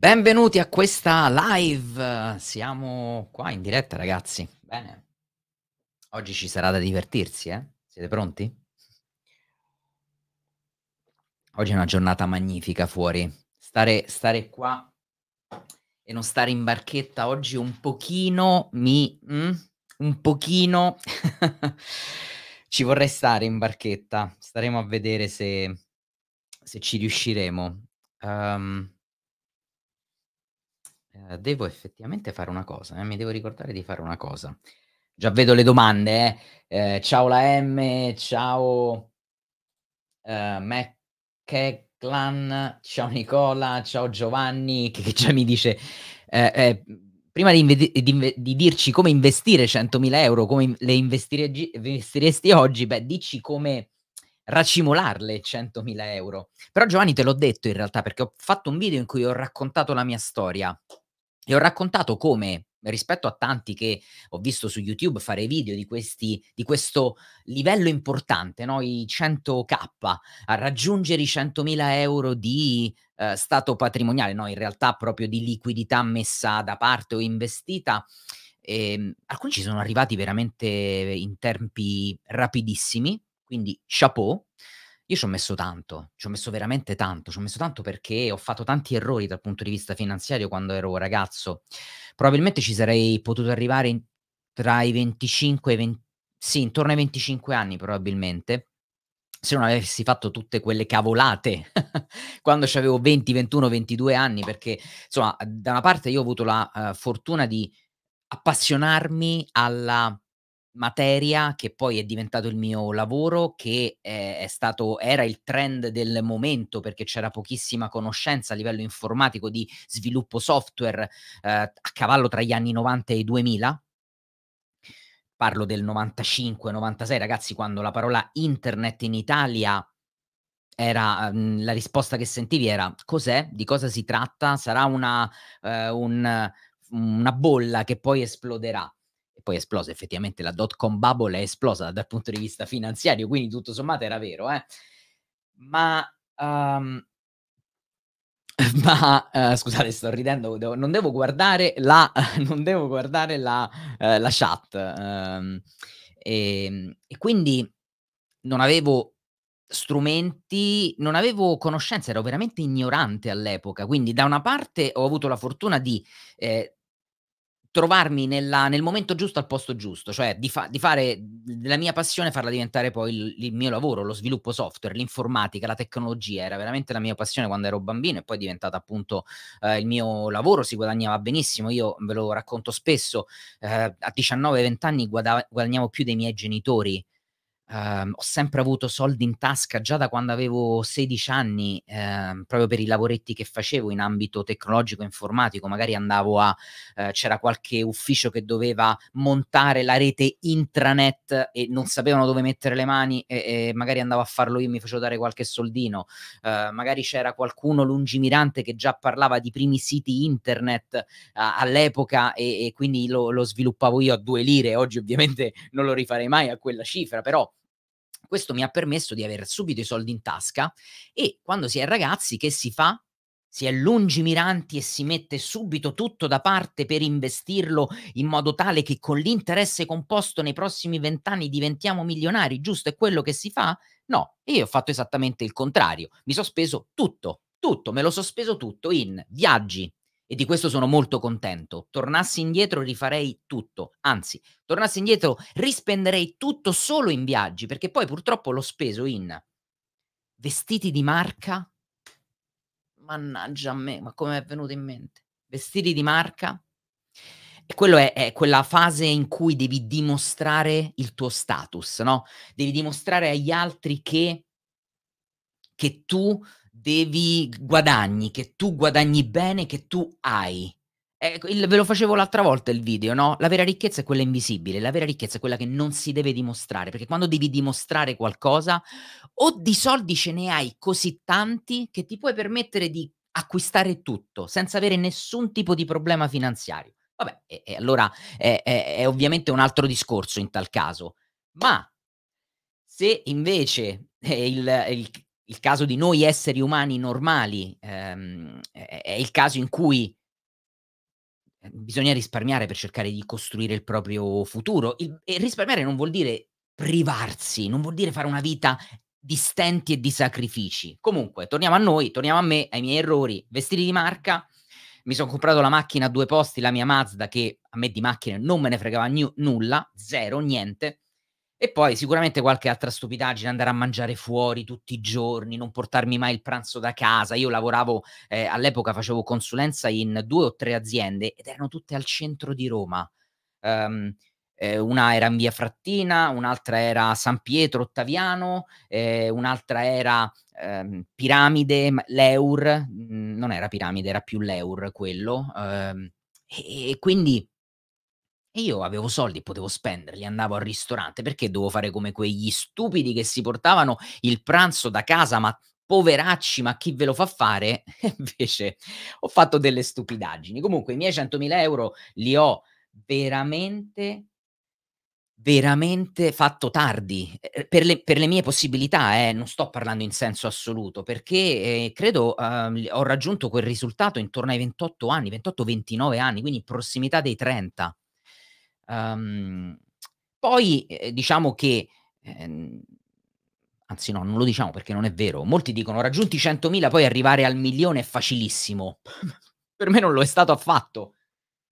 Benvenuti a questa live. Siamo qua in diretta, ragazzi. Bene. Oggi ci sarà da divertirsi, eh? Siete pronti? Oggi è una giornata magnifica fuori. Stare, stare qua e non stare in barchetta oggi un pochino mi... Mm, un pochino... ci vorrei stare in barchetta. Staremo a vedere se, se ci riusciremo. Um, Ehm, devo effettivamente fare una cosa, eh, mi devo ricordare di fare una cosa. Già vedo le domande, eh. eh ciao la M, ciao eh, McClan, ciao Nicola, ciao Giovanni, che, che già mi dice... Eh, eh, prima di, di, di, dirci come investire 100.000 euro, come in le investiresti oggi, beh, dici come racimolarle 100.000 euro. Però Giovanni te l'ho detto in realtà perché ho fatto un video in cui ho raccontato la mia storia e ho raccontato come rispetto a tanti che ho visto su YouTube fare video di, questi, di questo livello importante, no? i 100k, a raggiungere i 100.000 euro di eh, stato patrimoniale, no? in realtà proprio di liquidità messa da parte o investita, eh, alcuni ci sono arrivati veramente in tempi rapidissimi, quindi chapeau. Io ci ho messo tanto, ci ho messo veramente tanto, ci ho messo tanto perché ho fatto tanti errori dal punto di vista finanziario quando ero ragazzo. Probabilmente ci sarei potuto arrivare in, tra i 25 e i 20, sì, intorno ai 25 anni probabilmente, se non avessi fatto tutte quelle cavolate quando avevo 20, 21, 22 anni, perché insomma, da una parte io ho avuto la uh, fortuna di appassionarmi alla materia che poi è diventato il mio lavoro, che è, eh, è stato, era il trend del momento perché c'era pochissima conoscenza a livello informatico di sviluppo software eh, a cavallo tra gli anni 90 e 2000. Parlo del 95-96, ragazzi, quando la parola internet in Italia era mh, mm, la risposta che sentivi era cos'è, di cosa si tratta, sarà una, eh, un, una bolla che poi esploderà e poi è esplosa effettivamente la dot com bubble è esplosa dal punto di vista finanziario, quindi tutto sommato era vero, eh? ma, um, ma uh, scusate sto ridendo, devo, non devo guardare la, non devo guardare la, uh, la chat um, ehm, e, ehm, e quindi non avevo strumenti, non avevo conoscenze, ero veramente ignorante all'epoca, quindi da una parte ho avuto la fortuna di eh, trovarmi nella, nel momento giusto al posto giusto, cioè di, fa, di fare la mia passione, farla diventare poi il, il, mio lavoro, lo sviluppo software, l'informatica, la tecnologia, era veramente la mia passione quando ero bambino e poi è diventata appunto eh, il mio lavoro, si guadagnava benissimo, io ve lo racconto spesso, eh, a 19-20 anni guada- guadagnavo più dei miei genitori ehm, ho sempre avuto soldi in tasca già da quando avevo 16 anni, ehm, proprio per i lavoretti che facevo in ambito tecnologico e informatico, magari andavo a, eh, c'era qualche ufficio che doveva montare la rete intranet e non sapevano dove mettere le mani e, e magari andavo a farlo io e mi facevo dare qualche soldino, eh, magari c'era qualcuno lungimirante che già parlava di primi siti internet eh, all'epoca e, e, quindi lo, lo sviluppavo io a due lire, oggi ovviamente non lo rifarei mai a quella cifra, però questo mi ha permesso di avere subito i soldi in tasca e quando si è ragazzi che si fa? si è lungimiranti e si mette subito tutto da parte per investirlo in modo tale che con l'interesse composto nei prossimi vent'anni diventiamo milionari, giusto? È quello che si fa? No, io ho fatto esattamente il contrario, mi sono speso tutto, tutto, me lo sono speso tutto in viaggi, e di questo sono molto contento. Tornassi indietro rifarei tutto, anzi, tornassi indietro rispenderei tutto solo in viaggi, perché poi purtroppo l'ho speso in vestiti di marca. Mannaggia a me, ma come è venuto in mente? Vestiti di marca. E quello è, è, quella fase in cui devi dimostrare il tuo status, no? Devi dimostrare agli altri che, che tu devi guadagni, che tu guadagni bene, che tu hai. Eh, il, ve lo facevo l'altra volta il video, no? La vera ricchezza è quella invisibile, la vera ricchezza è quella che non si deve dimostrare, perché quando devi dimostrare qualcosa, o di soldi ce ne hai così tanti che ti puoi permettere di acquistare tutto senza avere nessun tipo di problema finanziario. Vabbè, e, e allora è, è, è ovviamente un altro discorso in tal caso, ma se invece eh, il, il, il caso di noi esseri umani normali, ehm, è il caso in cui ehm, bisogna risparmiare per cercare di costruire il proprio futuro. Il, e risparmiare non vuol dire privarsi, non vuol dire fare una vita di stenti e di sacrifici. Comunque, torniamo a noi, torniamo a me, ai miei errori, vestiti di marca. Mi sono comprato la macchina a due posti, la mia Mazda, che a me di macchine non me ne fregava n- nulla, zero, niente. E poi sicuramente qualche altra stupidaggine, andare a mangiare fuori tutti i giorni, non portarmi mai il pranzo da casa. Io lavoravo, eh, all'epoca facevo consulenza in due o tre aziende ed erano tutte al centro di Roma. Um, eh, una era in via Frattina, un'altra era San Pietro Ottaviano, eh, un'altra era ehm, Piramide, l'Eur, mm, non era Piramide, era più l'Eur quello. Ehm, e quindi e io avevo soldi, potevo spenderli, andavo al ristorante, perché dovevo fare come quegli stupidi che si portavano il pranzo da casa, ma poveracci, ma chi ve lo fa fare? Invece ho fatto delle stupidaggini. Comunque i miei 100.000 euro li ho veramente veramente fatto tardi eh, per le, per le mie possibilità, eh, non sto parlando in senso assoluto, perché eh, credo eh, ho raggiunto quel risultato intorno ai 28 anni, 28-29 anni, quindi in prossimità dei 30. Um, poi eh, diciamo che, ehm, anzi no, non lo diciamo perché non è vero, molti dicono raggiunti 100.000, poi arrivare al milione è facilissimo. per me non lo è stato affatto.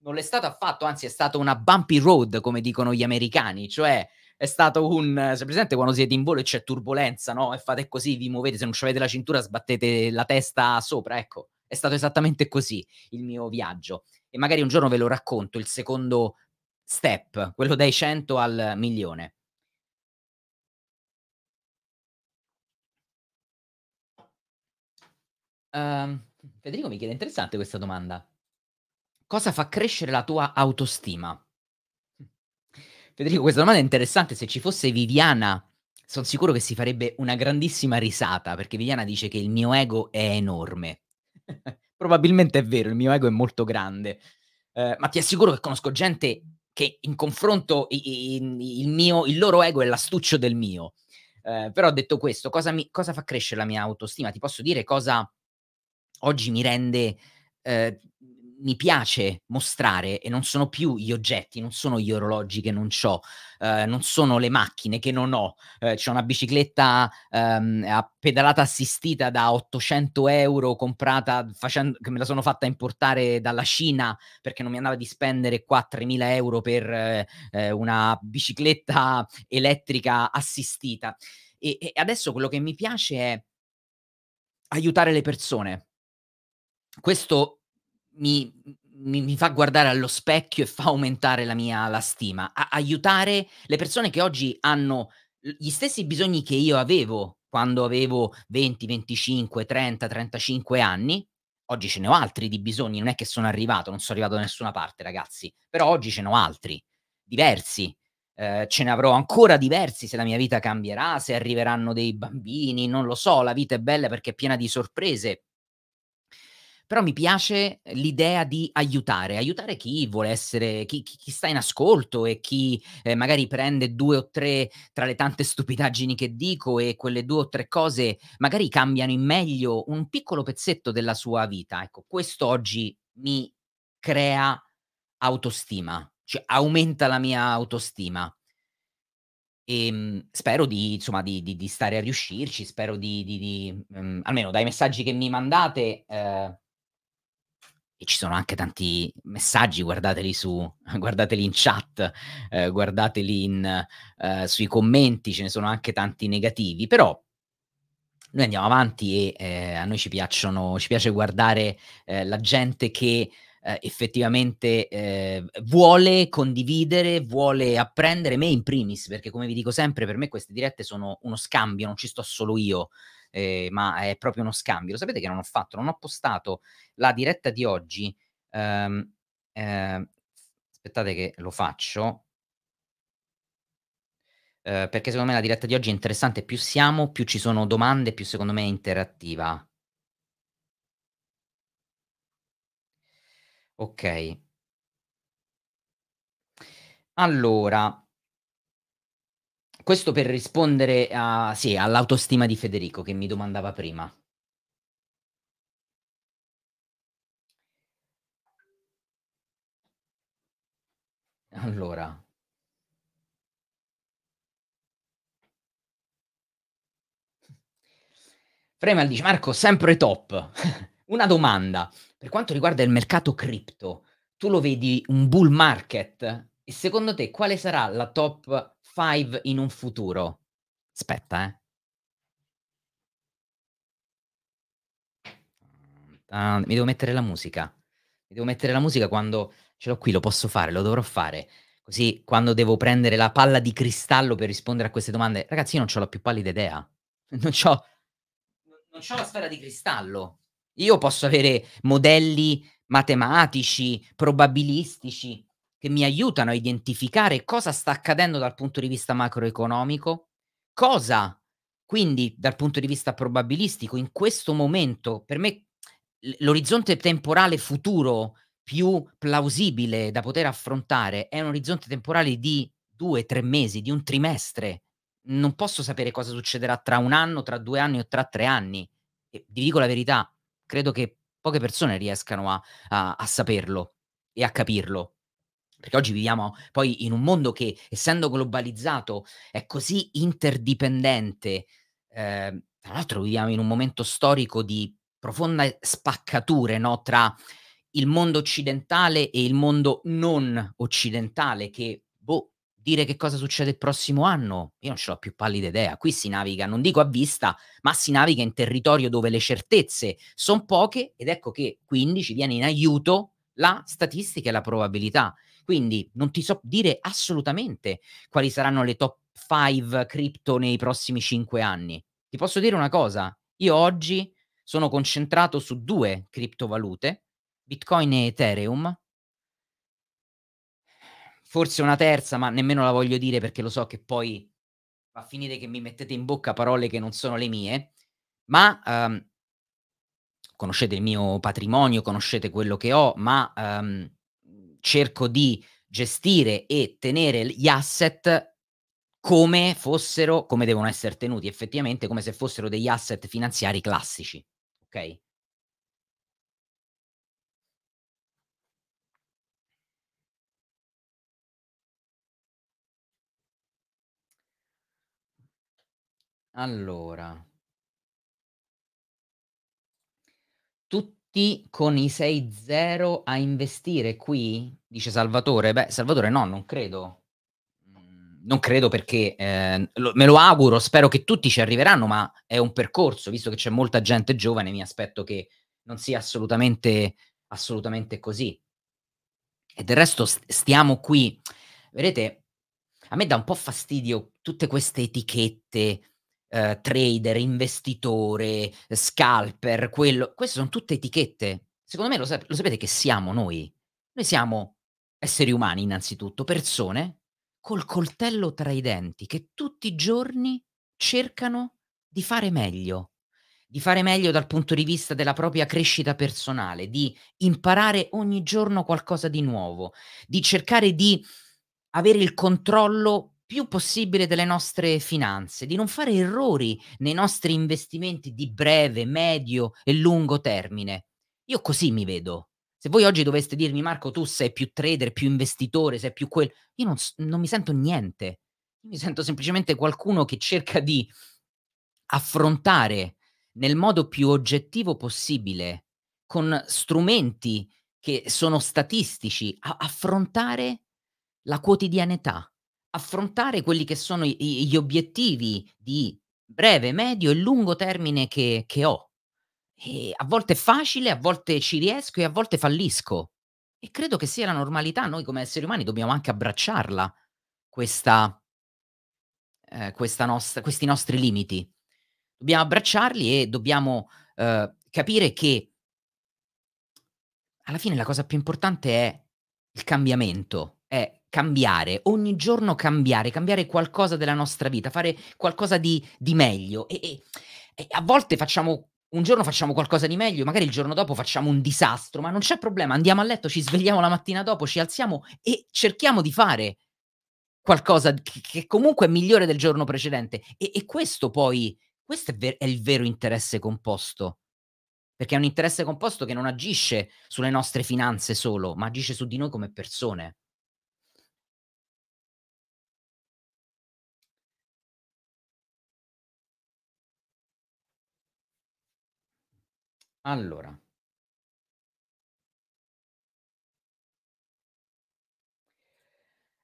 Non l'è stato affatto, anzi è stata una bumpy road, come dicono gli americani, cioè è stato un... Eh, se presente quando siete in volo e c'è turbolenza, no? E fate così, vi muovete, se non ci avete la cintura sbattete la testa sopra, ecco. È stato esattamente così il mio viaggio. E magari un giorno ve lo racconto, il secondo step, quello dai 100 al milione. Uh, Federico mi chiede, interessante questa domanda. Cosa fa crescere la tua autostima? Federico, questa domanda è interessante. Se ci fosse Viviana, sono sicuro che si farebbe una grandissima risata, perché Viviana dice che il mio ego è enorme. Probabilmente è vero, il mio ego è molto grande. Eh, ma ti assicuro che conosco gente che in confronto in, in, il, mio, il loro ego è l'astuccio del mio. Eh, però detto questo, cosa, mi, cosa fa crescere la mia autostima? Ti posso dire cosa oggi mi rende eh, mi piace mostrare e non sono più gli oggetti, non sono gli orologi che non ho, eh, non sono le macchine che non ho. Eh, c'è una bicicletta ehm, a pedalata assistita da 800 euro comprata facendo, che me la sono fatta importare dalla Cina perché non mi andava di spendere 4.000 euro per eh, eh, una bicicletta elettrica assistita. E, e adesso quello che mi piace è aiutare le persone. Questo mi, mi, mi, fa guardare allo specchio e fa aumentare la mia la stima, a, aiutare le persone che oggi hanno gli stessi bisogni che io avevo quando avevo 20, 25, 30, 35 anni. Oggi ce ne ho altri di bisogni, non è che sono arrivato, non sono arrivato da nessuna parte, ragazzi, però oggi ce ne ho altri, diversi. Eh, ce ne avrò ancora diversi se la mia vita cambierà, se arriveranno dei bambini, non lo so, la vita è bella perché è piena di sorprese, però mi piace l'idea di aiutare, aiutare chi vuole essere, chi, chi, chi sta in ascolto e chi eh, magari prende due o tre tra le tante stupidaggini che dico e quelle due o tre cose magari cambiano in meglio un piccolo pezzetto della sua vita. Ecco, questo oggi mi crea autostima, cioè aumenta la mia autostima. E, ehm, spero di, insomma, di, di, di, stare a riuscirci, spero di, um, almeno dai messaggi che mi mandate, eh, e ci sono anche tanti messaggi, guardateli, su, guardateli in chat, eh, guardateli in, eh, sui commenti, ce ne sono anche tanti negativi, però noi andiamo avanti e eh, a noi ci, piacciono, ci piace guardare eh, la gente che eh, effettivamente eh, vuole condividere, vuole apprendere, me in primis, perché come vi dico sempre, per me queste dirette sono uno scambio, non ci sto solo io eh, ma è proprio uno scambio. Lo sapete che non ho fatto, non ho postato la diretta di oggi. Ehm, eh, aspettate che lo faccio. Eh, perché secondo me la diretta di oggi è interessante. Più siamo, più ci sono domande, più secondo me è interattiva. Ok. Allora, questo per rispondere a, sì, all'autostima di Federico che mi domandava prima. Allora. Fremal dice Marco, sempre top. Una domanda, per quanto riguarda il mercato cripto, tu lo vedi un bull market? E secondo te quale sarà la top Five in un futuro. Aspetta, eh. Uh, mi devo mettere la musica. Mi devo mettere la musica quando ce l'ho qui, lo posso fare, lo dovrò fare. Così quando devo prendere la palla di cristallo per rispondere a queste domande, ragazzi, io non ho la più pallida idea. Non ho non ho la sfera di cristallo. Io posso avere modelli matematici, probabilistici, che mi aiutano a identificare cosa sta accadendo dal punto di vista macroeconomico, cosa quindi dal punto di vista probabilistico in questo momento, per me l'orizzonte temporale futuro più plausibile da poter affrontare è un orizzonte temporale di due, tre mesi, di un trimestre. Non posso sapere cosa succederà tra un anno, tra due anni o tra tre anni. E vi dico la verità, credo che poche persone riescano a, a, a saperlo e a capirlo. Perché oggi viviamo poi in un mondo che, essendo globalizzato, è così interdipendente. Eh, tra l'altro viviamo in un momento storico di profonde spaccature no? tra il mondo occidentale e il mondo non occidentale, che boh, dire che cosa succede il prossimo anno, io non ce l'ho più pallida idea. Qui si naviga, non dico a vista, ma si naviga in territorio dove le certezze sono poche ed ecco che quindi ci viene in aiuto la statistica e la probabilità. Quindi non ti so dire assolutamente quali saranno le top 5 cripto nei prossimi 5 anni. Ti posso dire una cosa, io oggi sono concentrato su due criptovalute, Bitcoin e Ethereum, forse una terza, ma nemmeno la voglio dire perché lo so che poi va a finire che mi mettete in bocca parole che non sono le mie, ma um, conoscete il mio patrimonio, conoscete quello che ho, ma um, cerco di gestire e tenere gli asset come fossero, come devono essere tenuti effettivamente, come se fossero degli asset finanziari classici. Ok? Allora, tutti con i 6-0 a investire qui? Dice Salvatore. Beh, Salvatore, no, non credo. Mm, non credo perché eh, lo, me lo auguro, spero che tutti ci arriveranno, ma è un percorso, visto che c'è molta gente giovane, mi aspetto che non sia assolutamente, assolutamente così. E del resto stiamo qui. Vedete, a me dà un po' fastidio tutte queste etichette eh, trader, investitore, scalper, quello. Queste sono tutte etichette. Secondo me lo, sap lo sapete che siamo noi. Noi siamo esseri umani innanzitutto, persone col coltello tra i denti che tutti i giorni cercano di fare meglio, di fare meglio dal punto di vista della propria crescita personale, di imparare ogni giorno qualcosa di nuovo, di cercare di avere il controllo più possibile delle nostre finanze, di non fare errori nei nostri investimenti di breve, medio e lungo termine. Io così mi vedo. Se voi oggi doveste dirmi Marco, tu sei più trader, più investitore, sei più quel... Io non, non mi sento niente. Io mi sento semplicemente qualcuno che cerca di affrontare nel modo più oggettivo possibile, con strumenti che sono statistici, affrontare la quotidianità affrontare quelli che sono gli obiettivi di breve, medio e lungo termine che, che ho. E a volte è facile, a volte ci riesco e a volte fallisco. E credo che sia la normalità, noi come esseri umani dobbiamo anche abbracciarla, questa, eh, nostra, questi nostri limiti. Dobbiamo abbracciarli e dobbiamo eh, capire che alla fine la cosa più importante è il cambiamento, è cambiare, ogni giorno cambiare, cambiare qualcosa della nostra vita, fare qualcosa di, di meglio. E, e, e, a volte facciamo, un giorno facciamo qualcosa di meglio, magari il giorno dopo facciamo un disastro, ma non c'è problema, andiamo a letto, ci svegliamo la mattina dopo, ci alziamo e cerchiamo di fare qualcosa che, comunque è migliore del giorno precedente. E, e questo poi, questo è, ver- è il vero interesse composto perché è un interesse composto che non agisce sulle nostre finanze solo, ma agisce su di noi come persone. Allora,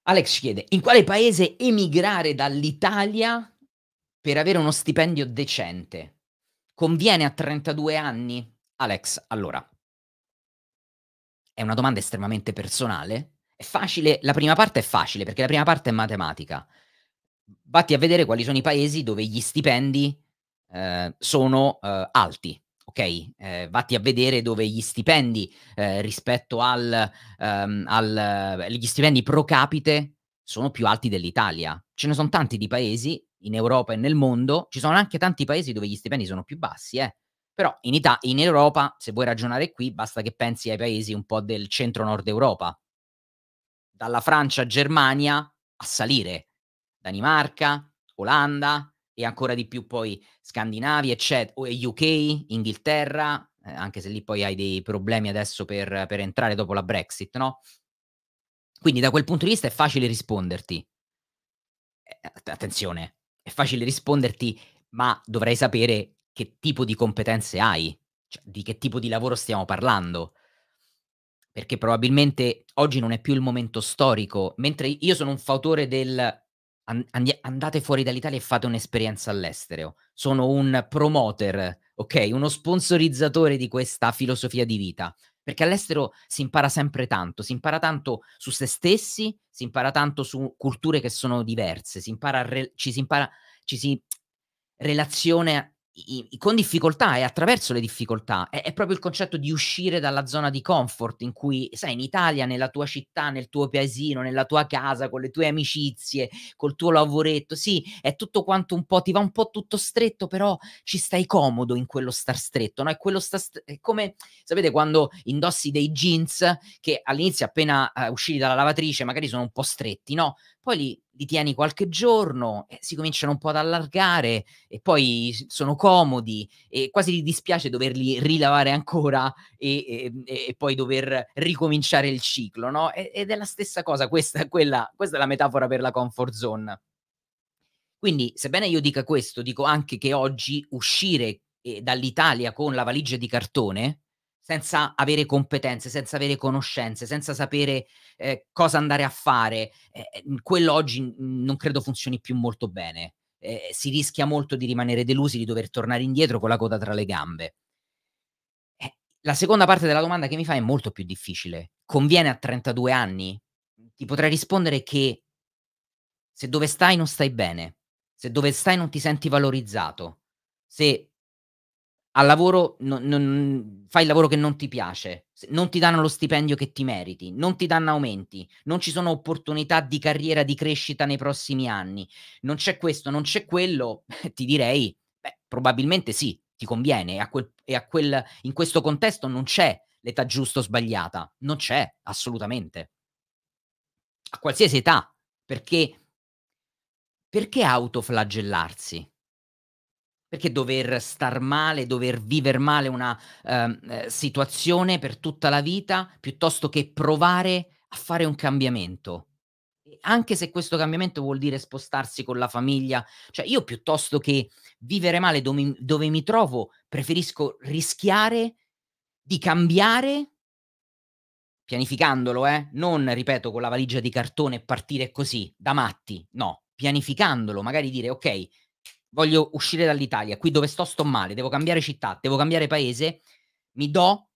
Alex ci chiede in quale paese emigrare dall'Italia per avere uno stipendio decente? Conviene a 32 anni? Alex, allora, è una domanda estremamente personale. È facile, la prima parte è facile perché la prima parte è matematica. Vatti a vedere quali sono i paesi dove gli stipendi eh, sono eh, alti ok, eh, vatti a vedere dove gli stipendi eh, rispetto al, ehm, al, eh, gli stipendi pro capite sono più alti dell'Italia. Ce ne sono tanti di paesi in Europa e nel mondo, ci sono anche tanti paesi dove gli stipendi sono più bassi, eh. Però in, Ita- in Europa, se vuoi ragionare qui, basta che pensi ai paesi un po' del centro-nord Europa. Dalla Francia, Germania a salire. Danimarca, Olanda, e ancora di più poi Scandinavia, eccetera, UK, Inghilterra, eh, anche se lì poi hai dei problemi adesso per, per entrare dopo la Brexit, no? Quindi da quel punto di vista è facile risponderti. Eh, attenzione, è facile risponderti, ma dovrei sapere che tipo di competenze hai, cioè di che tipo di lavoro stiamo parlando perché probabilmente oggi non è più il momento storico, mentre io sono un fautore del And- andate fuori dall'Italia e fate un'esperienza all'estero. Sono un promoter, ok? Uno sponsorizzatore di questa filosofia di vita. Perché all'estero si impara sempre tanto, si impara tanto su se stessi, si impara tanto su culture che sono diverse, si impara re- ci si impara, ci si relaziona i, i, con difficoltà e attraverso le difficoltà. È, è, proprio il concetto di uscire dalla zona di comfort in cui, sai, in Italia, nella tua città, nel tuo paesino, nella tua casa, con le tue amicizie, col tuo lavoretto, sì, è tutto quanto un po', ti va un po' tutto stretto, però ci stai comodo in quello star stretto, no? È, quello sta è come, sapete, quando indossi dei jeans che all'inizio appena eh, usciti dalla lavatrice magari sono un po' stretti, no? Poi li li tieni qualche giorno, eh, si cominciano un po' ad allargare e poi sono comodi e quasi ti dispiace doverli rilavare ancora e, ehm, e, e poi dover ricominciare il ciclo, no? Ed è la stessa cosa, questa, quella, questa è la metafora per la comfort zone. Quindi, sebbene io dica questo, dico anche che oggi uscire eh, dall'Italia con la valigia di cartone senza avere competenze, senza avere conoscenze, senza sapere eh, cosa andare a fare, eh, eh quello oggi non credo funzioni più molto bene. Eh, si rischia molto di rimanere delusi, di dover tornare indietro con la coda tra le gambe. Eh, la seconda parte della domanda che mi fa è molto più difficile. Conviene a 32 anni? Ti potrei rispondere che se dove stai non stai bene, se dove stai non ti senti valorizzato, se al lavoro non, non, fai il lavoro che non ti piace, non ti danno lo stipendio che ti meriti, non ti danno aumenti, non ci sono opportunità di carriera, di crescita nei prossimi anni, non c'è questo, non c'è quello, ti direi, beh, probabilmente sì, ti conviene, e, a quel, e a quel, in questo contesto non c'è l'età giusta o sbagliata, non c'è assolutamente. A qualsiasi età, perché, perché autoflagellarsi? Perché dover star male, dover vivere male una ehm, eh, situazione per tutta la vita, piuttosto che provare a fare un cambiamento? Anche se questo cambiamento vuol dire spostarsi con la famiglia, cioè io piuttosto che vivere male dove, dove mi trovo, preferisco rischiare di cambiare pianificandolo, eh? non ripeto con la valigia di cartone partire così da matti, no, pianificandolo, magari dire ok, voglio uscire dall'Italia, qui dove sto sto male, devo cambiare città, devo cambiare paese, mi do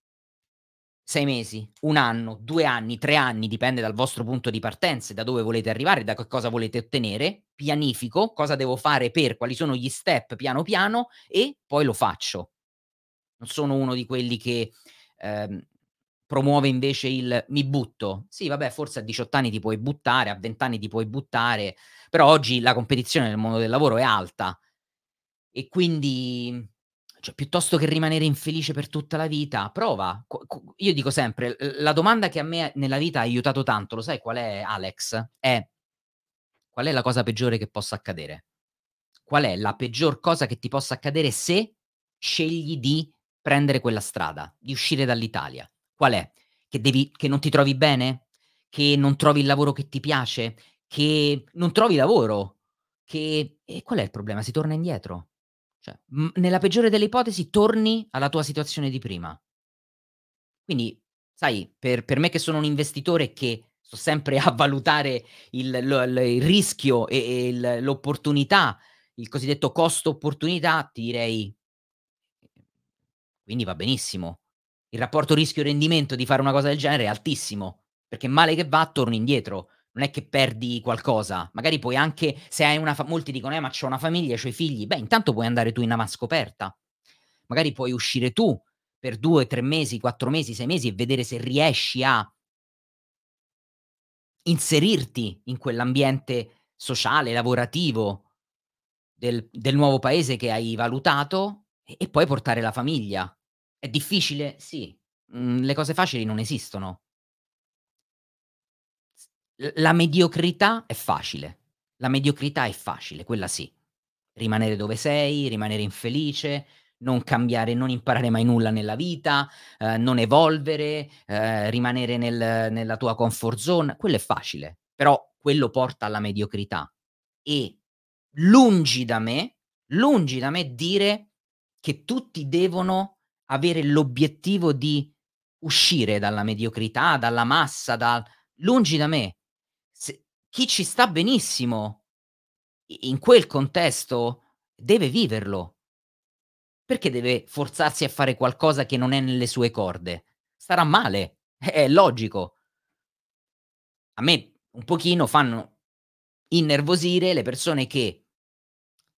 sei mesi, un anno, due anni, tre anni, dipende dal vostro punto di partenza, da dove volete arrivare, da che cosa volete ottenere, pianifico cosa devo fare per, quali sono gli step piano piano e poi lo faccio. Non sono uno di quelli che ehm, promuove invece il mi butto. Sì, vabbè, forse a 18 anni ti puoi buttare, a 20 anni ti puoi buttare, però oggi la competizione nel mondo del lavoro è alta e quindi, cioè, piuttosto che rimanere infelice per tutta la vita, prova. Io dico sempre, la domanda che a me nella vita ha aiutato tanto, lo sai qual è, Alex? È qual è la cosa peggiore che possa accadere? Qual è la peggior cosa che ti possa accadere se scegli di prendere quella strada, di uscire dall'Italia? Qual è? Che, devi, che non ti trovi bene? Che non trovi il lavoro che ti piace? Che non trovi lavoro? Che... E qual è il problema? Si torna indietro. Cioè, m- nella peggiore delle ipotesi, torni alla tua situazione di prima. Quindi, sai, per, per me che sono un investitore che sto sempre a valutare il, il, il rischio e, e il, l'opportunità, il cosiddetto costo-opportunità, ti direi, quindi va benissimo. Il rapporto rischio-rendimento di fare una cosa del genere è altissimo, perché male che va torni indietro non è che perdi qualcosa, magari puoi anche, se hai una, fa- molti dicono, eh ma c'ho una famiglia, c'ho i figli, beh intanto puoi andare tu in avanscoperta, magari puoi uscire tu per due, tre mesi, quattro mesi, sei mesi e vedere se riesci a inserirti in quell'ambiente sociale, lavorativo del, del nuovo paese che hai valutato e, e, poi portare la famiglia. È difficile? Sì. Mm, le cose facili non esistono la mediocrità è facile. La mediocrità è facile, quella sì. Rimanere dove sei, rimanere infelice, non cambiare, non imparare mai nulla nella vita, eh, non evolvere, eh, rimanere nel, nella tua comfort zone, quello è facile, però quello porta alla mediocrità. E lungi da me, lungi da me dire che tutti devono avere l'obiettivo di uscire dalla mediocrità, dalla massa, dal... lungi da me chi ci sta benissimo in quel contesto deve viverlo. Perché deve forzarsi a fare qualcosa che non è nelle sue corde? Starà male, è logico. A me un pochino fanno innervosire le persone che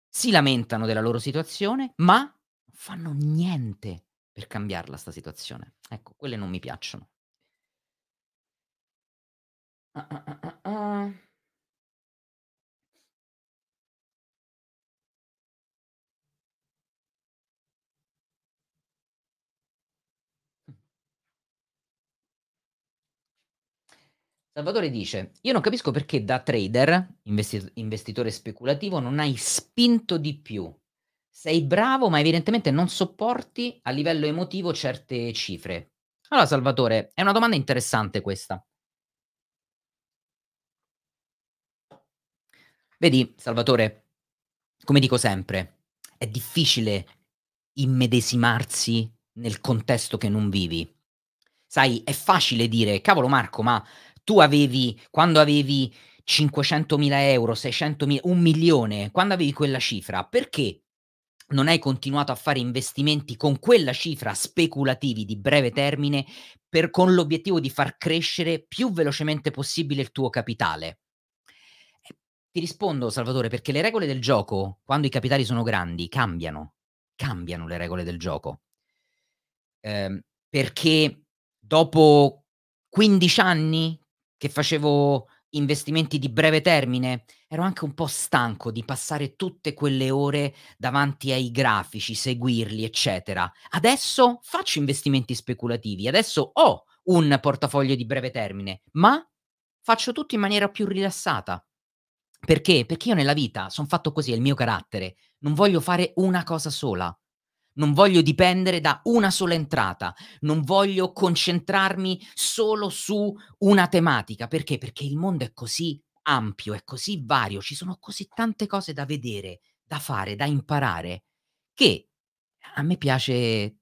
si lamentano della loro situazione, ma non fanno niente per cambiarla sta situazione. Ecco, quelle non mi piacciono. Ah ah, ah, ah, ah, Salvatore dice, io non capisco perché da trader, investi- investitore speculativo, non hai spinto di più. Sei bravo, ma evidentemente non sopporti a livello emotivo certe cifre. Allora, Salvatore, è una domanda interessante questa. Vedi, Salvatore, come dico sempre, è difficile immedesimarsi nel contesto che non vivi. Sai, è facile dire, cavolo Marco, ma tu avevi, quando avevi 500.000 euro, 600.000, un milione, quando avevi quella cifra, perché non hai continuato a fare investimenti con quella cifra speculativi di breve termine per, con l'obiettivo di far crescere più velocemente possibile il tuo capitale? Ti rispondo, Salvatore, perché le regole del gioco, quando i capitali sono grandi, cambiano. Cambiano le regole del gioco. Eh, perché dopo 15 anni che facevo investimenti di breve termine, ero anche un po' stanco di passare tutte quelle ore davanti ai grafici, seguirli, eccetera. Adesso faccio investimenti speculativi, adesso ho un portafoglio di breve termine, ma faccio tutto in maniera più rilassata. Perché? Perché io nella vita sono fatto così, è il mio carattere. Non voglio fare una cosa sola. Non voglio dipendere da una sola entrata, non voglio concentrarmi solo su una tematica. Perché? Perché il mondo è così ampio, è così vario, ci sono così tante cose da vedere, da fare, da imparare, che a me piace